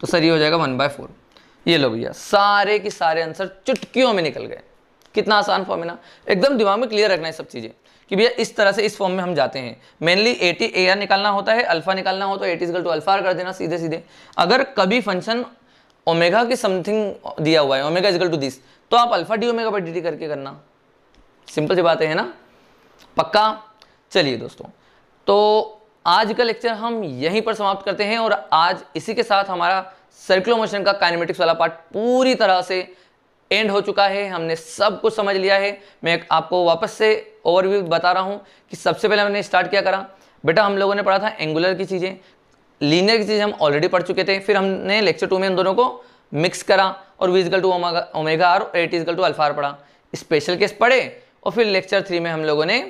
तो सर ये हो जाएगा वन बाय फोर ये लो भैया सारे के सारे आंसर चुटकियों में निकल गए कितना आसान फॉर्म है ना एकदम दिमाग में क्लियर रखना है सब चीज़ें कि भैया इस तरह से इस फॉर्म में हम जाते हैं mainly a t a r निकालना होता है अल्फा निकालना हो तो ए टी टू अल्फा कर देना सीधे सीधे अगर कभी फंक्शन ओमेगा की समथिंग दिया हुआ है ओमेगा इजगल टू दिस तो आप alpha d omega by d करके करना सिंपल सी बात है ना पक्का चलिए दोस्तों तो आज का लेक्चर हम यहीं पर समाप्त करते हैं और आज इसी के साथ हमारा सर्कुलर मोशन का काइनेमेटिक्स वाला पार्ट पूरी तरह से एंड हो चुका है हमने सब कुछ समझ लिया है मैं आपको वापस से ओवरव्यू बता रहा हूँ कि सबसे पहले हमने स्टार्ट किया करा बेटा हम लोगों ने पढ़ा था एंगुलर की चीज़ें लीनियर की चीज़ें हम ऑलरेडी पढ़ चुके थे फिर हमने लेक्चर टू में इन दोनों को मिक्स करा और विजगल टू ओमेगा आर और at is equal to alpha r पढ़ा स्पेशल केस पढ़े और फिर लेक्चर थ्री में हम लोगों ने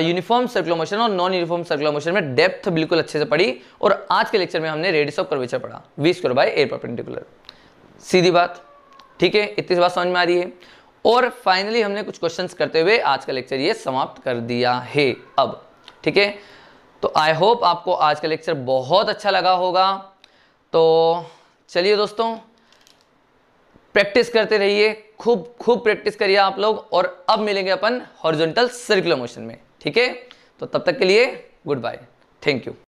यूनिफॉर्म सर्कुलर मोशन और नॉन यूनिफॉर्म सर्कुलर मोशन में डेप्थ बिल्कुल अच्छे से पढ़ी और आज के लेक्चर में हमने रेडियस ऑफ कर्वेचर पढ़ा v square by r perpendicular सीधी बात ठीक है इतनी बात समझ में आ रही है और फाइनली हमने कुछ क्वेश्चंस करते हुए आज का लेक्चर ये समाप्त कर दिया है अब ठीक है तो आई होप आपको आज का लेक्चर बहुत अच्छा लगा होगा तो चलिए दोस्तों प्रैक्टिस करते रहिए खूब खूब प्रैक्टिस करिए आप लोग और अब मिलेंगे अपन हॉरिजॉन्टल सर्कुलर मोशन में ठीक है तो तब तक के लिए गुड बाय थैंक यू